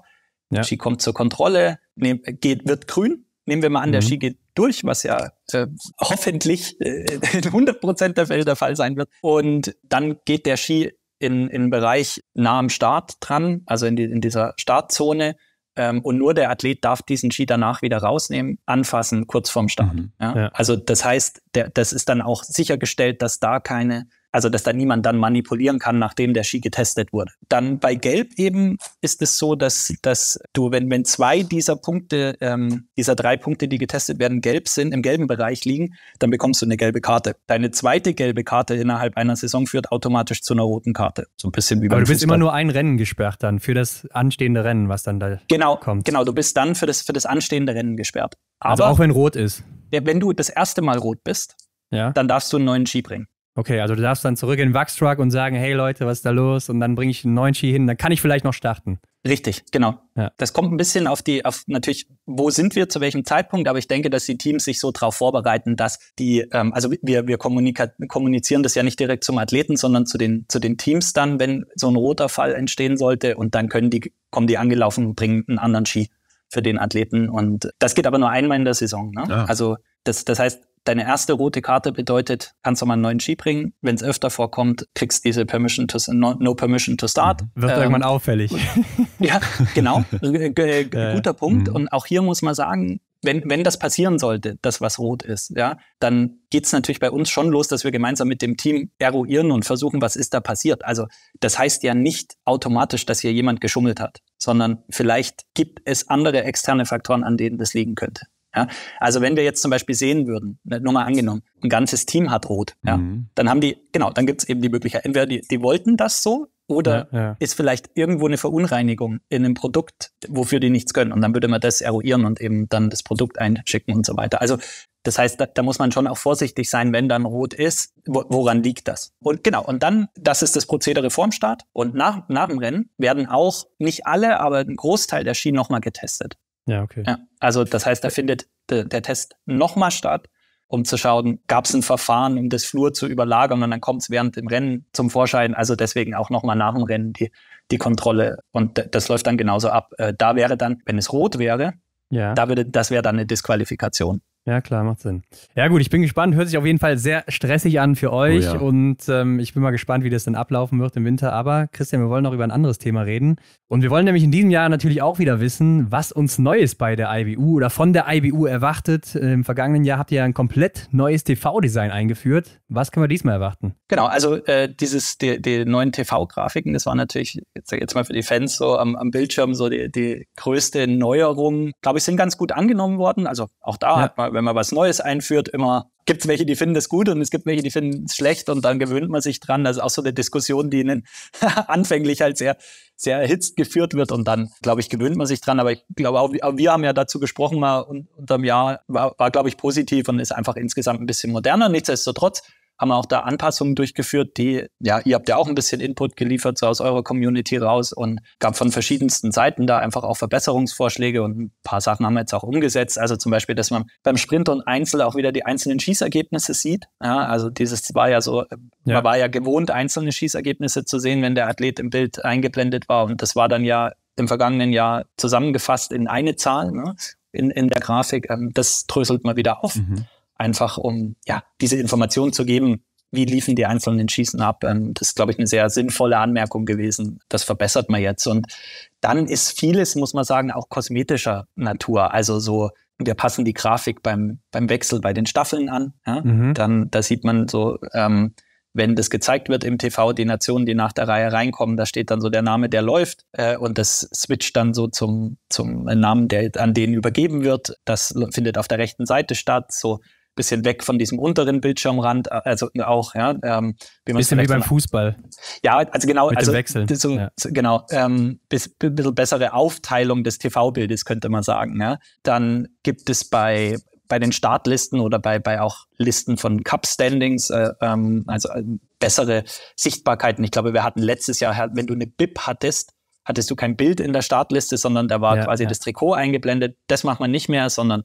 Ja. Ski kommt zur Kontrolle, nehm, geht, wird grün. Nehmen wir mal an, mhm. der Ski geht durch, was ja äh, hoffentlich äh, in 100 Prozent der Fälle der Fall sein wird. Und dann geht der Ski in, in den Bereich nah am Start dran, also in, die, in dieser Startzone. Ähm, und nur der Athlet darf diesen Ski danach wieder rausnehmen, anfassen, kurz vorm Start. Mhm. Ja? Ja. Also das heißt, der, das ist dann auch sichergestellt, dass da keine also, dass da niemand dann manipulieren kann, nachdem der Ski getestet wurde. Dann bei Gelb eben ist es so, dass, dass du, wenn, wenn zwei dieser Punkte, ähm, dieser drei Punkte, die getestet werden, gelb sind, im gelben Bereich liegen, dann bekommst du eine gelbe Karte. Deine zweite gelbe Karte innerhalb einer Saison führt automatisch zu einer roten Karte. So ein bisschen wie beim Aber du bist Fußball. immer nur ein Rennen gesperrt dann für das anstehende Rennen, was dann da genau, kommt. Genau, du bist dann für das, für das anstehende Rennen gesperrt. Also Aber also auch wenn rot ist. Wenn du das erste Mal rot bist, ja. dann darfst du einen neuen Ski bringen. Okay, also du darfst dann zurück in den Wachstruck und sagen, hey Leute, was ist da los? Und dann bringe ich einen neuen Ski hin, dann kann ich vielleicht noch starten. Richtig, genau. Ja. Das kommt ein bisschen auf die, auf natürlich, wo sind wir, zu welchem Zeitpunkt, aber ich denke, dass die Teams sich so darauf vorbereiten, dass die, ähm, also wir, wir kommunizieren das ja nicht direkt zum Athleten, sondern zu den, zu den Teams dann, wenn so ein roter Fall entstehen sollte und dann können die, kommen die angelaufen und bringen einen anderen Ski für den Athleten. Und das geht aber nur einmal in der Saison. Ne? Ja. Ah. Also das, das heißt, Deine erste rote Karte bedeutet, kannst du mal einen neuen Ski bringen. Wenn es öfter vorkommt, kriegst du diese Permission to no, no Permission to Start. Mhm. Wird ähm, irgendwann auffällig. ja, genau. Guter Punkt. Mhm. Und auch hier muss man sagen, wenn, wenn das passieren sollte, dass was rot ist, ja, dann geht's natürlich bei uns schon los, dass wir gemeinsam mit dem Team eruieren und versuchen, was ist da passiert. Also das heißt ja nicht automatisch, dass hier jemand geschummelt hat, sondern vielleicht gibt es andere externe Faktoren, an denen das liegen könnte. Ja? Also wenn wir jetzt zum Beispiel sehen würden, ne, nur mal angenommen, ein ganzes Team hat rot, ja? Mhm. dann haben die, genau, dann gibt es eben die Möglichkeit, entweder die, die wollten das so oder ja, ja. ist vielleicht irgendwo eine Verunreinigung in einem Produkt, wofür die nichts können. Und dann würde man das eruieren und eben dann das Produkt einschicken und so weiter. Also das heißt, da, da muss man schon auch vorsichtig sein, wenn dann rot ist, wo, woran liegt das? Und genau, und dann, das ist das Prozedere vorm Start. Und nach, nach dem Rennen werden auch nicht alle, aber ein Großteil der Schienen nochmal getestet. Ja, okay. Ja, also das heißt, da äh. findet de, der Test nochmal statt, um zu schauen, gab es ein Verfahren, um das Flur zu überlagern und dann kommt es während dem Rennen zum Vorschein. Also deswegen auch nochmal nach dem Rennen die, die Kontrolle. Und das läuft dann genauso ab. Äh, da wäre dann, wenn es rot wäre, ja. da würde, das wäre dann eine Disqualifikation. Ja, klar, macht Sinn. Ja, gut, ich bin gespannt. Hört sich auf jeden Fall sehr stressig an für oh euch. Oh, ja. Und ähm, ich bin mal gespannt, wie das dann ablaufen wird im Winter. Aber Christian, wir wollen noch über ein anderes Thema reden. Und wir wollen nämlich in diesem Jahr natürlich auch wieder wissen, was uns Neues bei der IBU oder von der IBU erwartet. Im vergangenen Jahr habt ihr ja ein komplett neues TV-Design eingeführt. Was können wir diesmal erwarten? Genau, also äh, dieses, die, die neuen TV-Grafiken, das war natürlich jetzt, jetzt, mal für die Fans so am, am Bildschirm so die, die größte Neuerung. Glaube ich, sind ganz gut angenommen worden. Also auch da ja. hat man wenn man was Neues einführt, immer gibt es welche, die finden das gut und es gibt welche, die finden es schlecht und dann gewöhnt man sich dran. Das also ist auch so eine Diskussion, die in anfänglich halt sehr, sehr erhitzt geführt wird und dann, glaube ich, gewöhnt man sich dran. Aber ich glaube, auch, auch wir haben ja dazu gesprochen, mal unterm Jahr war, war glaube ich, positiv und ist einfach insgesamt ein bisschen moderner. Nichtsdestotrotz haben wir auch da Anpassungen durchgeführt, die, ja, ihr habt ja auch ein bisschen Input geliefert, so aus eurer Community raus und gab von verschiedensten Seiten da einfach auch Verbesserungsvorschläge und ein paar Sachen haben wir jetzt auch umgesetzt. Also zum Beispiel, dass man beim Sprint und Einzel auch wieder die einzelnen Schießergebnisse sieht. Ja, also dieses war ja so, ja. man war ja gewohnt, einzelne Schießergebnisse zu sehen, wenn der Athlet im Bild eingeblendet war und das war dann ja im vergangenen Jahr zusammengefasst in eine Zahl ne, in, in der Grafik. Ähm, das dröselt man wieder auf. Mhm einfach um ja diese Informationen zu geben, wie liefen die einzelnen Schießen ab. Ähm, das ist, glaube ich, eine sehr sinnvolle Anmerkung gewesen. Das verbessert man jetzt. Und dann ist vieles, muss man sagen, auch kosmetischer Natur. Also so, wir passen die Grafik beim, beim Wechsel bei den Staffeln an. Ja? Mhm. Dann, da sieht man so, ähm, wenn das gezeigt wird im TV, die Nationen, die nach der Reihe reinkommen, da steht dann so der Name, der läuft äh, und das switcht dann so zum, zum Namen, der an denen übergeben wird. Das findet auf der rechten Seite statt. So bisschen weg von diesem unteren Bildschirmrand, äh, also auch, ja. Ähm, wie bisschen wie beim Fußball. Ja, also genau, Mit also so, ja. genau, ähm, bis, bisschen bessere Aufteilung des TV-Bildes, könnte man sagen. Ja. Dann gibt es bei bei den Startlisten oder bei, bei auch Listen von Cup-Standings, äh, ähm, also äh, bessere Sichtbarkeiten. Ich glaube, wir hatten letztes Jahr, wenn du eine BIP hattest, hattest du kein Bild in der Startliste, sondern da war ja, quasi ja. das Trikot eingeblendet. Das macht man nicht mehr, sondern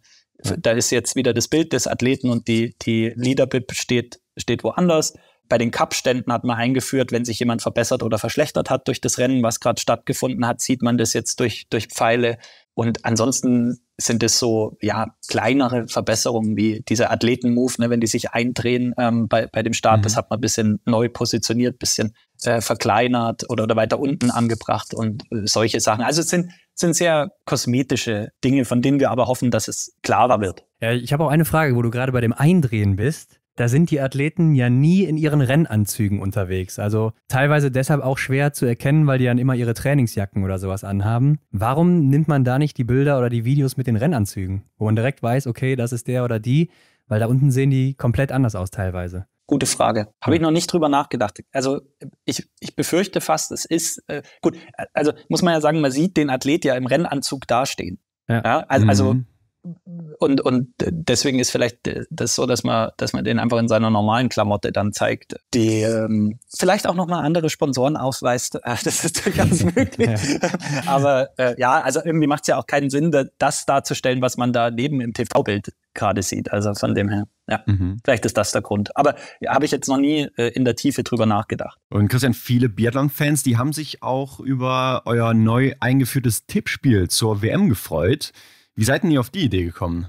da ist jetzt wieder das Bild des Athleten und die, die Leader-Bib steht, steht woanders. Bei den Cup-Ständen hat man eingeführt, wenn sich jemand verbessert oder verschlechtert hat durch das Rennen, was gerade stattgefunden hat, sieht man das jetzt durch, durch Pfeile. Und ansonsten sind es so ja kleinere Verbesserungen wie dieser Athleten-Move, ne, wenn die sich eindrehen ähm, bei, bei dem Start, mhm. das hat man ein bisschen neu positioniert, ein bisschen äh, verkleinert oder, oder weiter unten angebracht und äh, solche Sachen. Also es sind sind sehr kosmetische Dinge, von denen wir aber hoffen, dass es klarer wird. Ja, ich habe auch eine Frage, wo du gerade bei dem Eindrehen bist. Da sind die Athleten ja nie in ihren Rennanzügen unterwegs. Also teilweise deshalb auch schwer zu erkennen, weil die dann immer ihre Trainingsjacken oder sowas anhaben. Warum nimmt man da nicht die Bilder oder die Videos mit den Rennanzügen, wo man direkt weiß, okay, das ist der oder die, weil da unten sehen die komplett anders aus teilweise. Gute Frage. Habe ich hm. noch nicht drüber nachgedacht. Also ich, ich befürchte fast, es ist äh, gut. Also muss man ja sagen, man sieht den Athlet ja im Rennanzug dastehen. Ja. ja also, mhm. und, und deswegen ist vielleicht äh, das so, dass man, dass man den einfach in seiner normalen Klamotte dann zeigt, die ähm, vielleicht auch nochmal andere Sponsoren ausweist. Ah, das ist ganz möglich. ja. Aber äh, ja, also irgendwie macht es ja auch keinen Sinn, das darzustellen, was man da neben im TV-Bild gerade sieht. Also von dem her. Ja, mhm. vielleicht ist das der Grund. Aber ja, habe ich jetzt noch nie äh, in der Tiefe drüber nachgedacht. Und Christian, viele Biathlon-Fans, die haben sich auch über euer neu eingeführtes Tippspiel zur WM gefreut. Wie seid denn ihr auf die Idee gekommen?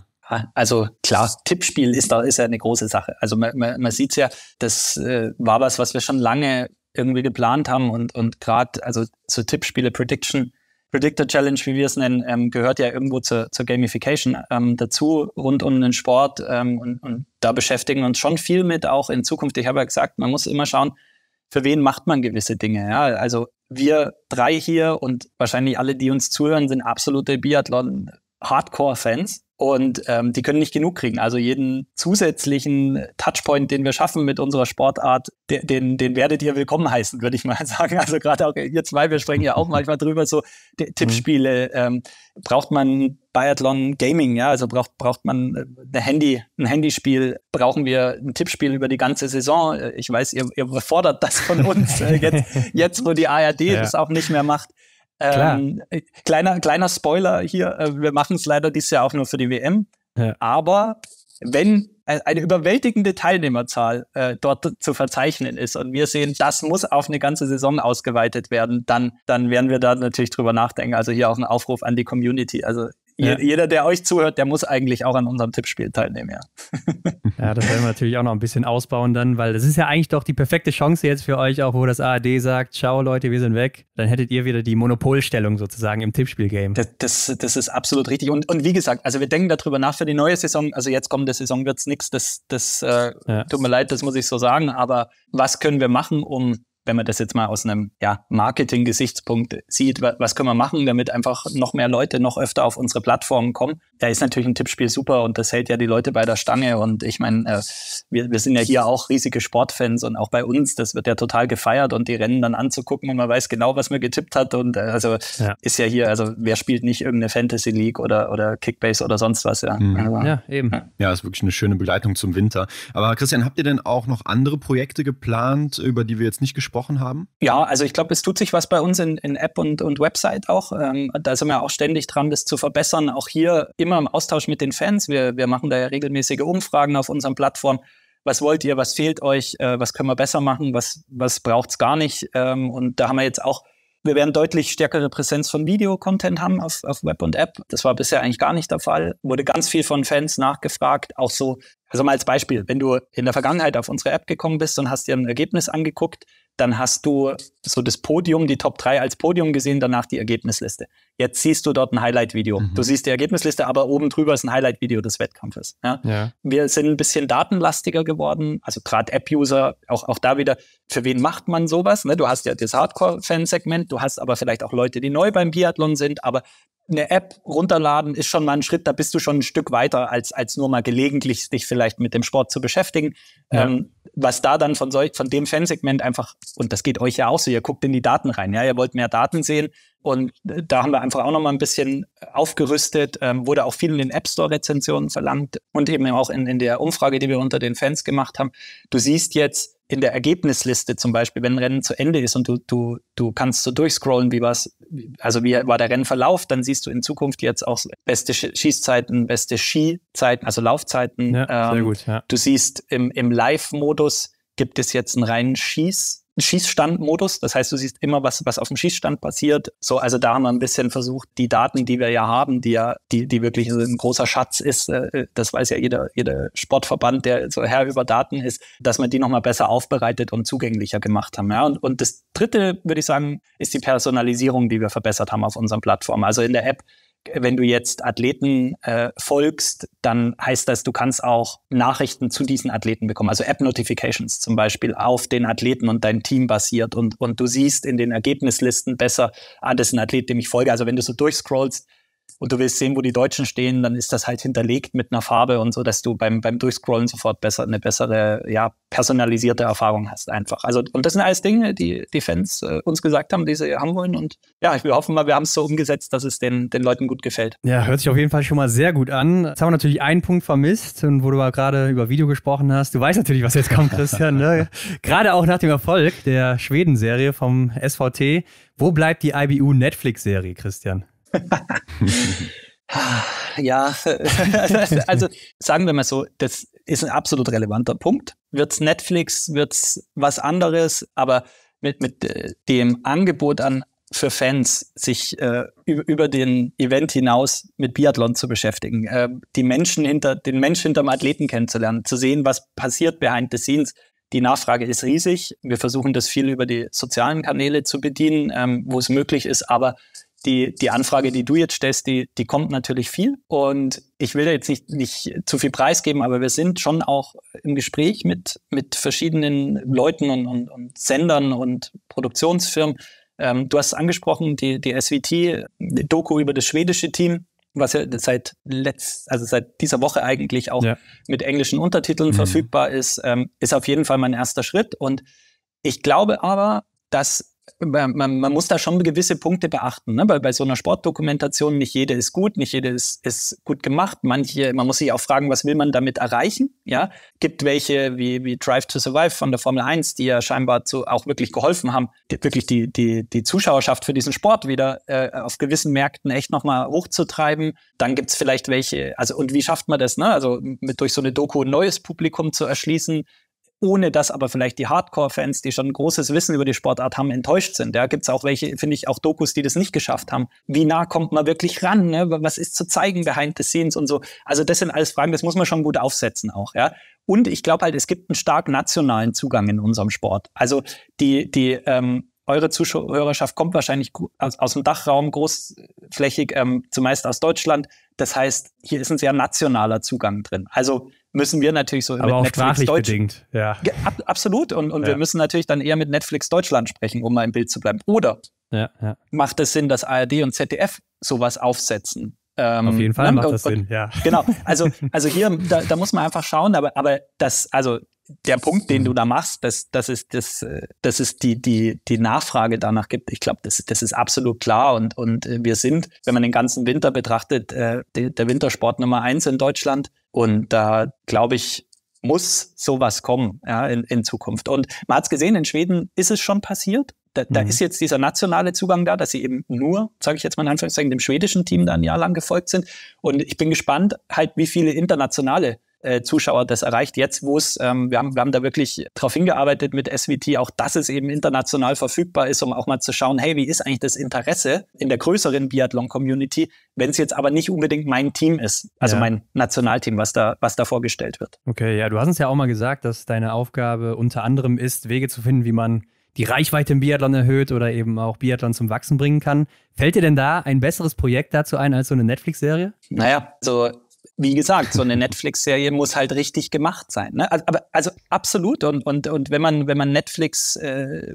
Also klar, Tippspiel ist da ist ja eine große Sache. Also man, man, man sieht ja, das äh, war was, was wir schon lange irgendwie geplant haben und, und gerade, also so Tippspiele, Prediction, Predictor Challenge, wie wir es nennen, ähm, gehört ja irgendwo zur, zur Gamification ähm, dazu, rund um den Sport. Ähm, und, und, da beschäftigen wir uns schon viel mit, auch in Zukunft. Ich habe ja gesagt, man muss immer schauen, für wen macht man gewisse Dinge. Ja? Also wir drei hier und wahrscheinlich alle, die uns zuhören, sind absolute Biathlon. Hardcore-Fans und ähm, die können nicht genug kriegen. Also jeden zusätzlichen Touchpoint, den wir schaffen mit unserer Sportart, de den, den werdet ihr willkommen heißen, würde ich mal sagen. Also gerade auch ihr zwei, wir sprechen ja auch manchmal drüber, so D mhm. Tippspiele. Ähm, braucht man Biathlon Gaming, ja, also braucht, braucht man äh, eine Handy, ein Handyspiel, brauchen wir ein Tippspiel über die ganze Saison. Äh, ich weiß, ihr, ihr fordert das von uns äh, jetzt, jetzt, wo die ARD ja. das auch nicht mehr macht. Ähm, äh, kleiner, kleiner Spoiler hier, äh, wir machen es leider dieses Jahr auch nur für die WM. Ja. Aber wenn e-, eine überwältigende Teilnehmerzahl äh, dort zu verzeichnen ist und wir sehen, das muss auf eine ganze Saison ausgeweitet werden, dann, dann werden wir da natürlich drüber nachdenken. Also hier auch ein Aufruf an die Community. Also ja. Jeder, der euch zuhört, der muss eigentlich auch an unserem Tippspiel teilnehmen, ja. ja, das werden wir natürlich auch noch ein bisschen ausbauen dann, weil das ist ja eigentlich doch die perfekte Chance jetzt für euch, auch wo das ARD sagt, ciao Leute, wir sind weg. Dann hättet ihr wieder die Monopolstellung sozusagen im Tippspielgame. Das, das, das, ist absolut richtig. Und, und wie gesagt, also wir denken darüber nach für die neue Saison. Also jetzt kommende Saison wird es nichts. Das, das äh, ja. tut mir leid, das muss ich so sagen. Aber was können wir machen, um wenn man das jetzt mal aus einem ja, Marketing-Gesichtspunkt sieht, was können wir machen, damit einfach noch mehr Leute noch öfter auf unsere Plattformen kommen. Da ist natürlich ein Tippspiel super und das hält ja die Leute bei der Stange. Und ich meine, äh, wir, wir sind ja hier auch riesige Sportfans und auch bei uns, das wird ja total gefeiert und die Rennen dann anzugucken und man weiß genau, was man getippt hat. Und äh, also ja. ist ja hier, also wer spielt nicht irgendeine Fantasy League oder, oder Kickbase oder sonst was, ja. Mhm. Also, ja, eben. Ja, ist wirklich eine schöne Begleitung zum Winter. Aber Christian, habt ihr denn auch noch andere Projekte geplant, über die wir jetzt nicht gesprochen besprochen haben? Ja, also ich glaube, es tut sich was bei uns in, in App und, und Website auch. Ähm, da sind wir auch ständig dran, das zu verbessern. Auch hier immer im Austausch mit den Fans. Wir, wir machen da ja regelmäßige Umfragen auf unseren Plattformen. Was wollt ihr? Was fehlt euch? Äh, was können wir besser machen? Was, was braucht es gar nicht? Ähm, und da haben wir jetzt auch wir werden deutlich stärkere Präsenz von Videocontent haben auf, auf Web und App. Das war bisher eigentlich gar nicht der Fall. Wurde ganz viel von Fans nachgefragt. Auch so, also mal als Beispiel, wenn du in der Vergangenheit auf unsere App gekommen bist und hast dir ein Ergebnis angeguckt, dann hast du so das Podium, die Top 3 als Podium gesehen, danach die Ergebnisliste. Jetzt siehst du dort ein Highlight-Video. Mhm. Du siehst die Ergebnisliste, aber oben drüber ist ein Highlight-Video des Wettkampfes. Ja? Ja. Wir sind ein bisschen datenlastiger geworden, also gerade App-User, auch, auch da wieder, für wen macht man sowas? Ne? Du hast ja das Hardcore-Fan-Segment, du hast aber vielleicht auch Leute, die neu beim Biathlon sind, aber eine App runterladen ist schon mal ein Schritt, da bist du schon ein Stück weiter, als, als nur mal gelegentlich dich vielleicht mit dem Sport zu beschäftigen. Ja. Ähm, was da dann von, solch, von dem Fansegment einfach und das geht euch ja auch so, ihr guckt in die Daten rein, ja, ihr wollt mehr Daten sehen und äh, da haben wir einfach auch nochmal ein bisschen äh, aufgerüstet, ähm, wurde auch viel in den App Store Rezensionen verlangt und eben auch in, in der Umfrage, die wir unter den Fans gemacht haben. Du siehst jetzt in der Ergebnisliste zum Beispiel, wenn ein Rennen zu Ende ist und du, du, du kannst so durchscrollen, wie was, also wie war der Rennverlauf, dann siehst du in Zukunft jetzt auch beste Schießzeiten, beste Skizeiten, also Laufzeiten. Ja, ähm, sehr gut, ja. Du siehst im, im Live-Modus gibt es jetzt einen reinen Schieß, einen Schießstandmodus. Das heißt, du siehst immer, was, was auf dem Schießstand passiert. So, also da haben wir ein bisschen versucht, die Daten, die wir ja haben, die ja, die, die wirklich ein großer Schatz ist, äh, äh, das weiß ja jeder, jeder Sportverband, der so Herr über Daten ist, dass man die nochmal besser aufbereitet und zugänglicher gemacht haben. Ja? Und, und das dritte, würde ich sagen, ist die Personalisierung, die wir verbessert haben auf unseren Plattformen. Also in der App wenn du jetzt Athleten äh, folgst, dann heißt das, du kannst auch Nachrichten zu diesen Athleten bekommen. Also App-Notifications zum Beispiel auf den Athleten und dein Team basiert. Und, und du siehst in den Ergebnislisten besser, ah, das ist ein Athlet, dem ich folge. Also wenn du so durchscrollst, und du willst sehen, wo die Deutschen stehen, dann ist das halt hinterlegt mit einer Farbe und so, dass du beim, beim Durchscrollen sofort besser, eine bessere, ja, personalisierte Erfahrung hast einfach. Also, und das sind alles Dinge, die die Fans äh, uns gesagt haben, die sie haben wollen. Und ja, wir hoffen mal, wir haben es so umgesetzt, dass es den, den Leuten gut gefällt. Ja, hört sich auf jeden Fall schon mal sehr gut an. Jetzt haben wir natürlich einen Punkt vermisst, und wo du gerade über Video gesprochen hast. Du weißt natürlich, was jetzt kommt, Christian. Ne? gerade auch nach dem Erfolg der Schweden-Serie vom SVT. Wo bleibt die IBU Netflix-Serie, Christian? ja, also sagen wir mal so, das ist ein absolut relevanter Punkt. Wird es Netflix, wird es was anderes, aber mit, mit äh, dem Angebot an für Fans, sich äh, über den Event hinaus mit Biathlon zu beschäftigen, äh, die Menschen hinter, den Mensch hinterm Athleten kennenzulernen, zu sehen, was passiert behind the scenes. Die Nachfrage ist riesig. Wir versuchen das viel über die sozialen Kanäle zu bedienen, ähm, wo es möglich ist, aber die, die Anfrage, die du jetzt stellst, die, die kommt natürlich viel. Und ich will da jetzt nicht, nicht zu viel preisgeben, aber wir sind schon auch im Gespräch mit, mit verschiedenen Leuten und, und, und Sendern und Produktionsfirmen. Ähm, du hast es angesprochen, die, die SVT-Doku über das schwedische Team, was ja seit letzt, also seit dieser Woche eigentlich auch ja. mit englischen Untertiteln mhm. verfügbar ist, ähm, ist auf jeden Fall mein erster Schritt. Und ich glaube aber, dass äh, man, man, muss da schon gewisse Punkte beachten, ne? weil bei so einer Sportdokumentation nicht jede ist gut, nicht jede ist, ist, gut gemacht. Manche, man muss sich auch fragen, was will man damit erreichen? Ja, gibt welche wie, wie Drive to Survive von der Formel 1, die ja scheinbar zu, auch wirklich geholfen haben, die, wirklich die, die, die Zuschauerschaft für diesen Sport wieder äh, auf gewissen Märkten echt nochmal hochzutreiben. Dann gibt es vielleicht welche, also und wie schafft man das, ne? Also mit, durch so eine Doku ein neues Publikum zu erschließen, ohne dass aber vielleicht die Hardcore-Fans, die schon großes Wissen über die Sportart haben, enttäuscht sind. Da ja, gibt es auch welche, finde ich, auch Dokus, die das nicht geschafft haben. Wie nah kommt man wirklich ran? Ne? Was ist zu zeigen behind the scenes und so? Also das sind alles Fragen, das muss man schon gut aufsetzen auch. Ja? Und ich glaube halt, es gibt einen stark nationalen Zugang in unserem Sport. Also die, die ähm, eure Zuhörerschaft kommt wahrscheinlich aus, aus dem Dachraum, großflächig, ähm, zumeist aus Deutschland. Das heißt, hier ist ein sehr nationaler Zugang drin. Also müssen wir natürlich so Aber mit Netflix bedingt, Ja. Ab, absolut. Und, und ja. wir müssen natürlich dann eher mit Netflix Deutschland sprechen, um mal im Bild zu bleiben. Oder ja, ja. macht es Sinn, dass ARD und ZDF sowas aufsetzen? Ähm, Auf jeden Fall ne? macht und, das Sinn, ja. Genau. Also, also hier, da, da muss man einfach schauen, aber, aber das, also der Punkt, den du äh, da machst, dass, dass es, das, dass es äh, die, die, die Nachfrage danach gibt, ich glaube, das, das ist absolut klar. Und, und äh, wir sind, wenn man den ganzen Winter betrachtet, äh, der Wintersport Nummer eins in Deutschland. Und da, glaube ich, muss sowas kommen ja, in, in Zukunft. Und man hat es gesehen, in Schweden ist es schon passiert. Da, da mhm. ist jetzt dieser nationale Zugang da, dass sie eben nur, sage ich jetzt mal in Anführungszeichen, dem schwedischen Team da ein Jahr lang gefolgt sind. Und ich bin gespannt, halt, wie viele internationale äh, Zuschauer das erreicht. Jetzt, wo es, ähm, wir, haben, wir haben da wirklich darauf hingearbeitet mit SWT, auch dass es eben international verfügbar ist, um auch mal zu schauen, hey, wie ist eigentlich das Interesse in der größeren Biathlon-Community, wenn es jetzt aber nicht unbedingt mein Team ist, also ja. mein Nationalteam, was da, was da vorgestellt wird. Okay, ja, du hast uns ja auch mal gesagt, dass deine Aufgabe unter anderem ist, Wege zu finden, wie man die Reichweite im Biathlon erhöht oder eben auch Biathlon zum Wachsen bringen kann. Fällt dir denn da ein besseres Projekt dazu ein als so eine Netflix-Serie? Naja, so wie gesagt, so eine Netflix-Serie muss halt richtig gemacht sein. Ne? Also, aber also absolut. Und, und, und wenn man, wenn man Netflix, äh,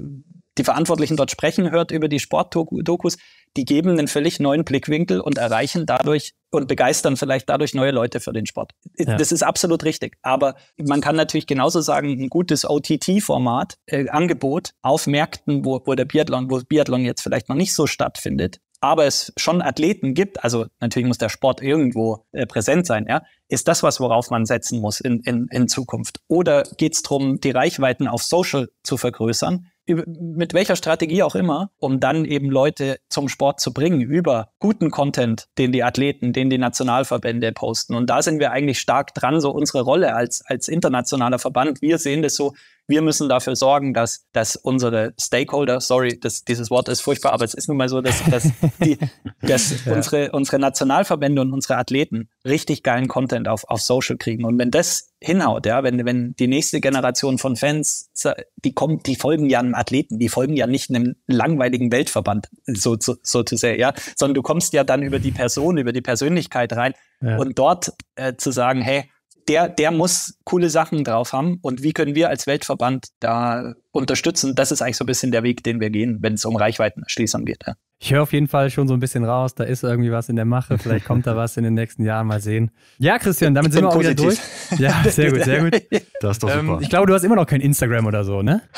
die Verantwortlichen dort sprechen hört über die Sportdokus, die geben einen völlig neuen Blickwinkel und erreichen dadurch und begeistern vielleicht dadurch neue Leute für den Sport. Ja. Das ist absolut richtig. Aber man kann natürlich genauso sagen, ein gutes OTT-Format, äh, Angebot auf Märkten, wo, wo der Biathlon, wo Biathlon jetzt vielleicht noch nicht so stattfindet, aber es schon Athleten gibt, also natürlich muss der Sport irgendwo äh, präsent sein, ja, ist das was, worauf man setzen muss in, in, in Zukunft? Oder geht es darum, die Reichweiten auf Social zu vergrößern? mit welcher Strategie auch immer, um dann eben Leute zum Sport zu bringen über guten Content, den die Athleten, den die Nationalverbände posten. Und da sind wir eigentlich stark dran, so unsere Rolle als, als internationaler Verband. Wir sehen das so, wir müssen dafür sorgen, dass, dass unsere Stakeholder, sorry, das, dieses Wort ist furchtbar, aber es ist nun mal so, dass, dass, die, dass ja. unsere, unsere Nationalverbände und unsere Athleten richtig geilen Content auf, auf Social kriegen. Und wenn das hinhaut, ja, wenn, wenn die nächste Generation von Fans, die kommt, die folgen ja einem Athleten, die folgen ja nicht einem langweiligen Weltverband, so, so, so zu sehr, ja, sondern du kommst ja dann über die Person, über die Persönlichkeit rein. Ja. Und dort äh, zu sagen, hey, der, der muss coole Sachen drauf haben und wie können wir als Weltverband da unterstützen? Das ist eigentlich so ein bisschen der Weg, den wir gehen, wenn es um Reichweitenerschließung geht. Ja ich höre auf jeden Fall schon so ein bisschen raus, da ist irgendwie was in der Mache, vielleicht kommt da was in den nächsten Jahren, mal sehen. Ja, Christian, damit sind wir auch positiv. wieder durch. Ja, sehr gut, sehr gut. Das ist doch ähm, super. Ähm, ich glaube, du hast immer noch kein Instagram oder so, ne?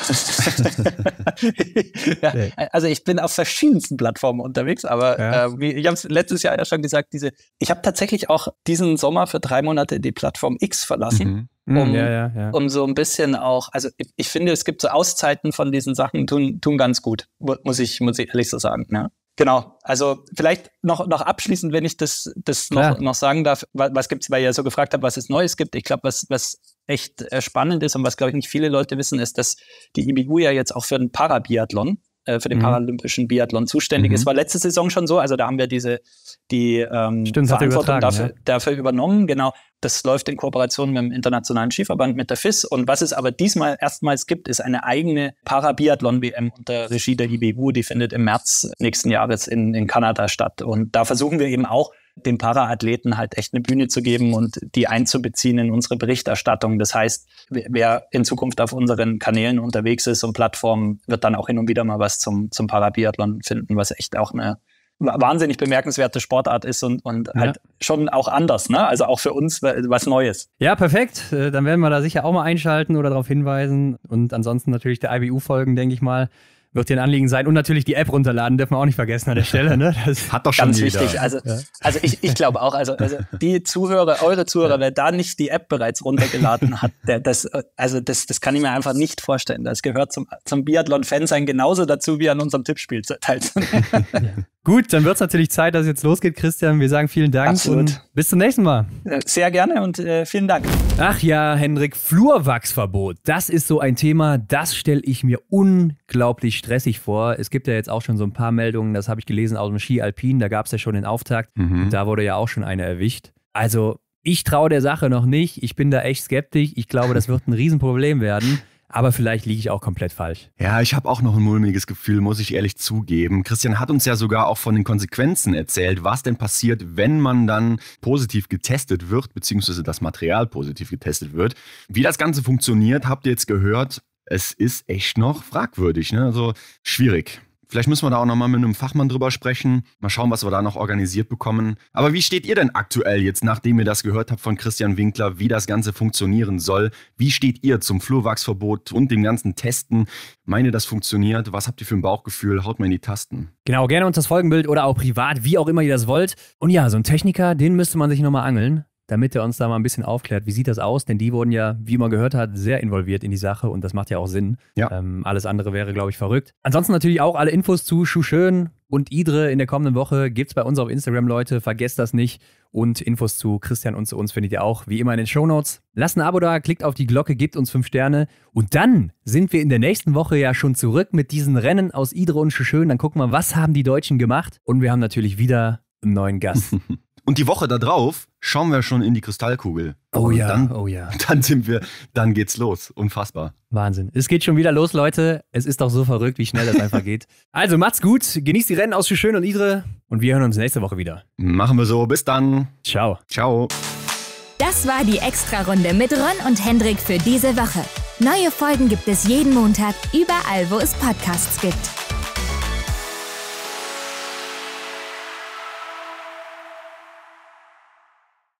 ja, also ich bin auf verschiedensten Plattformen unterwegs, aber ja. äh, ich habe es letztes Jahr ja schon gesagt, diese, ich habe tatsächlich auch diesen Sommer für drei Monate die Plattform X verlassen. Mhm Mhm. um, ja, ja, ja. um so ein bisschen auch, also ich, ich, finde, es gibt so Auszeiten von diesen Sachen, tun, tun ganz gut, muss ich, muss ich ehrlich so sagen. Ja. Genau, also vielleicht noch, noch abschließend, wenn ich das, das noch, noch sagen darf, was, was gibt es, weil ihr so gefragt habt, was es Neues gibt. Ich glaube, was, was echt äh, spannend ist und was, glaube ich, nicht viele Leute wissen, ist, dass die IBU ja jetzt auch für den Parabiathlon äh, für den mhm. paralympischen Biathlon zuständig mhm. ist. War letzte Saison schon so, also da haben wir diese die ähm, Stimmt, Verantwortung dafür, ja. Ne? dafür übernommen. Genau, das läuft in Kooperation mit dem Internationalen Skiverband, mit der FIS. Und was es aber diesmal erstmals gibt, ist eine eigene Parabiathlon wm unter Regie der IBU. Die findet im März nächsten Jahres in, in Kanada statt. Und da versuchen wir eben auch, den Paraathleten halt echt eine Bühne zu geben und die einzubeziehen in unsere Berichterstattung. Das heißt, wer in Zukunft auf unseren Kanälen unterwegs ist und Plattformen, wird dann auch hin und wieder mal was zum, zum Parabiathlon finden, was echt auch eine wahnsinnig bemerkenswerte Sportart ist und, und ja. halt schon auch anders, ne? Also auch für uns was Neues. Ja, perfekt. Äh, dann werden wir da sicher auch mal einschalten oder darauf hinweisen. Und ansonsten natürlich der IBU-Folgen, denke ich mal wird hier ein Anliegen sein. Und natürlich die App runterladen, dürfen wir auch nicht vergessen an der Stelle. Ne? Das Hat doch schon Ganz jeder. wichtig. Also, ja. also ich, ich glaube auch, also, also die Zuhörer, eure Zuhörer, ja. wer da nicht die App bereits runtergeladen hat, der, das, also das, das kann ich mir einfach nicht vorstellen. Das gehört zum, zum Biathlon-Fan sein genauso dazu wie an unserem Tippspiel teilzunehmen. Gut, dann wird es natürlich Zeit, dass es jetzt losgeht, Christian. Wir sagen vielen Dank Absolut. und bis zum nächsten Mal. Äh, sehr gerne und äh, vielen Dank. Ach ja, Hendrik, Flurwachsverbot. Das ist so ein Thema, das stelle ich mir unglaublich stressig vor. Es gibt ja jetzt auch schon so ein paar Meldungen, das habe ich gelesen aus dem Ski Alpin, da gab es ja schon den Auftakt. Mhm. Da wurde ja auch schon eine erwischt. Also, ich traue der Sache noch nicht. Ich bin da echt skeptisch. Ich glaube, das wird ein Riesenproblem werden aber vielleicht liege ich auch komplett falsch. Ja, ich habe auch noch ein mulmiges Gefühl, muss ich ehrlich zugeben. Christian hat uns ja sogar auch von den Konsequenzen erzählt, was denn passiert, wenn man dann positiv getestet wird, beziehungsweise das Material positiv getestet wird. Wie das Ganze funktioniert, habt ihr jetzt gehört. Es ist echt noch fragwürdig, ne? Also schwierig. Vielleicht müssen wir da auch nochmal mit einem Fachmann drüber sprechen. Mal schauen, was wir da noch organisiert bekommen. Aber wie steht ihr denn aktuell jetzt, nachdem ihr das gehört habt von Christian Winkler, wie das Ganze funktionieren soll? Wie steht ihr zum Flurwachsverbot und dem ganzen Testen? Meine, das funktioniert? Was habt ihr für ein Bauchgefühl? Haut mal in die Tasten. Genau, gerne uns das Folgenbild oder auch privat, wie auch immer ihr das wollt. Und ja, so ein Techniker, den müsste man sich nochmal angeln damit er uns da mal ein bisschen aufklärt, wie sieht das aus? Denn die wurden ja, wie man gehört hat, sehr involviert in die Sache und das macht ja auch Sinn. Ja. Ähm, alles andere wäre, glaube ich, verrückt. Ansonsten natürlich auch alle Infos zu Schuschön und Idre in der kommenden Woche gibt es bei uns auf Instagram, Leute. Vergesst das nicht. Und Infos zu Christian und zu uns findet ihr auch wie immer in den Show Notes. Lasst ein Abo da, klickt auf die Glocke, gebt uns 5 Sterne. Und dann sind wir in der nächsten Woche ja schon zurück mit diesen Rennen aus Idre und Schön. Dann gucken wir, was haben die Deutschen gemacht. Und wir haben natürlich wieder einen neuen Gast. Und die Woche darauf schauen wir schon in die Kristallkugel. Oh ja, dann, oh ja. Dann sind wir, dann geht's los. Unfassbar. Wahnsinn. Es geht schon wieder los, Leute. Es ist doch so verrückt, wie schnell das einfach geht. Also macht's gut, genießt die Rennen aus schön und Idre und wir hören uns nächste Woche wieder. Machen wir so. Bis dann. Ciao. Ciao. Das war die Extra-Runde mit Ron und Hendrik für diese Woche. Neue Folgen gibt es jeden Montag, überall, wo es Podcasts gibt.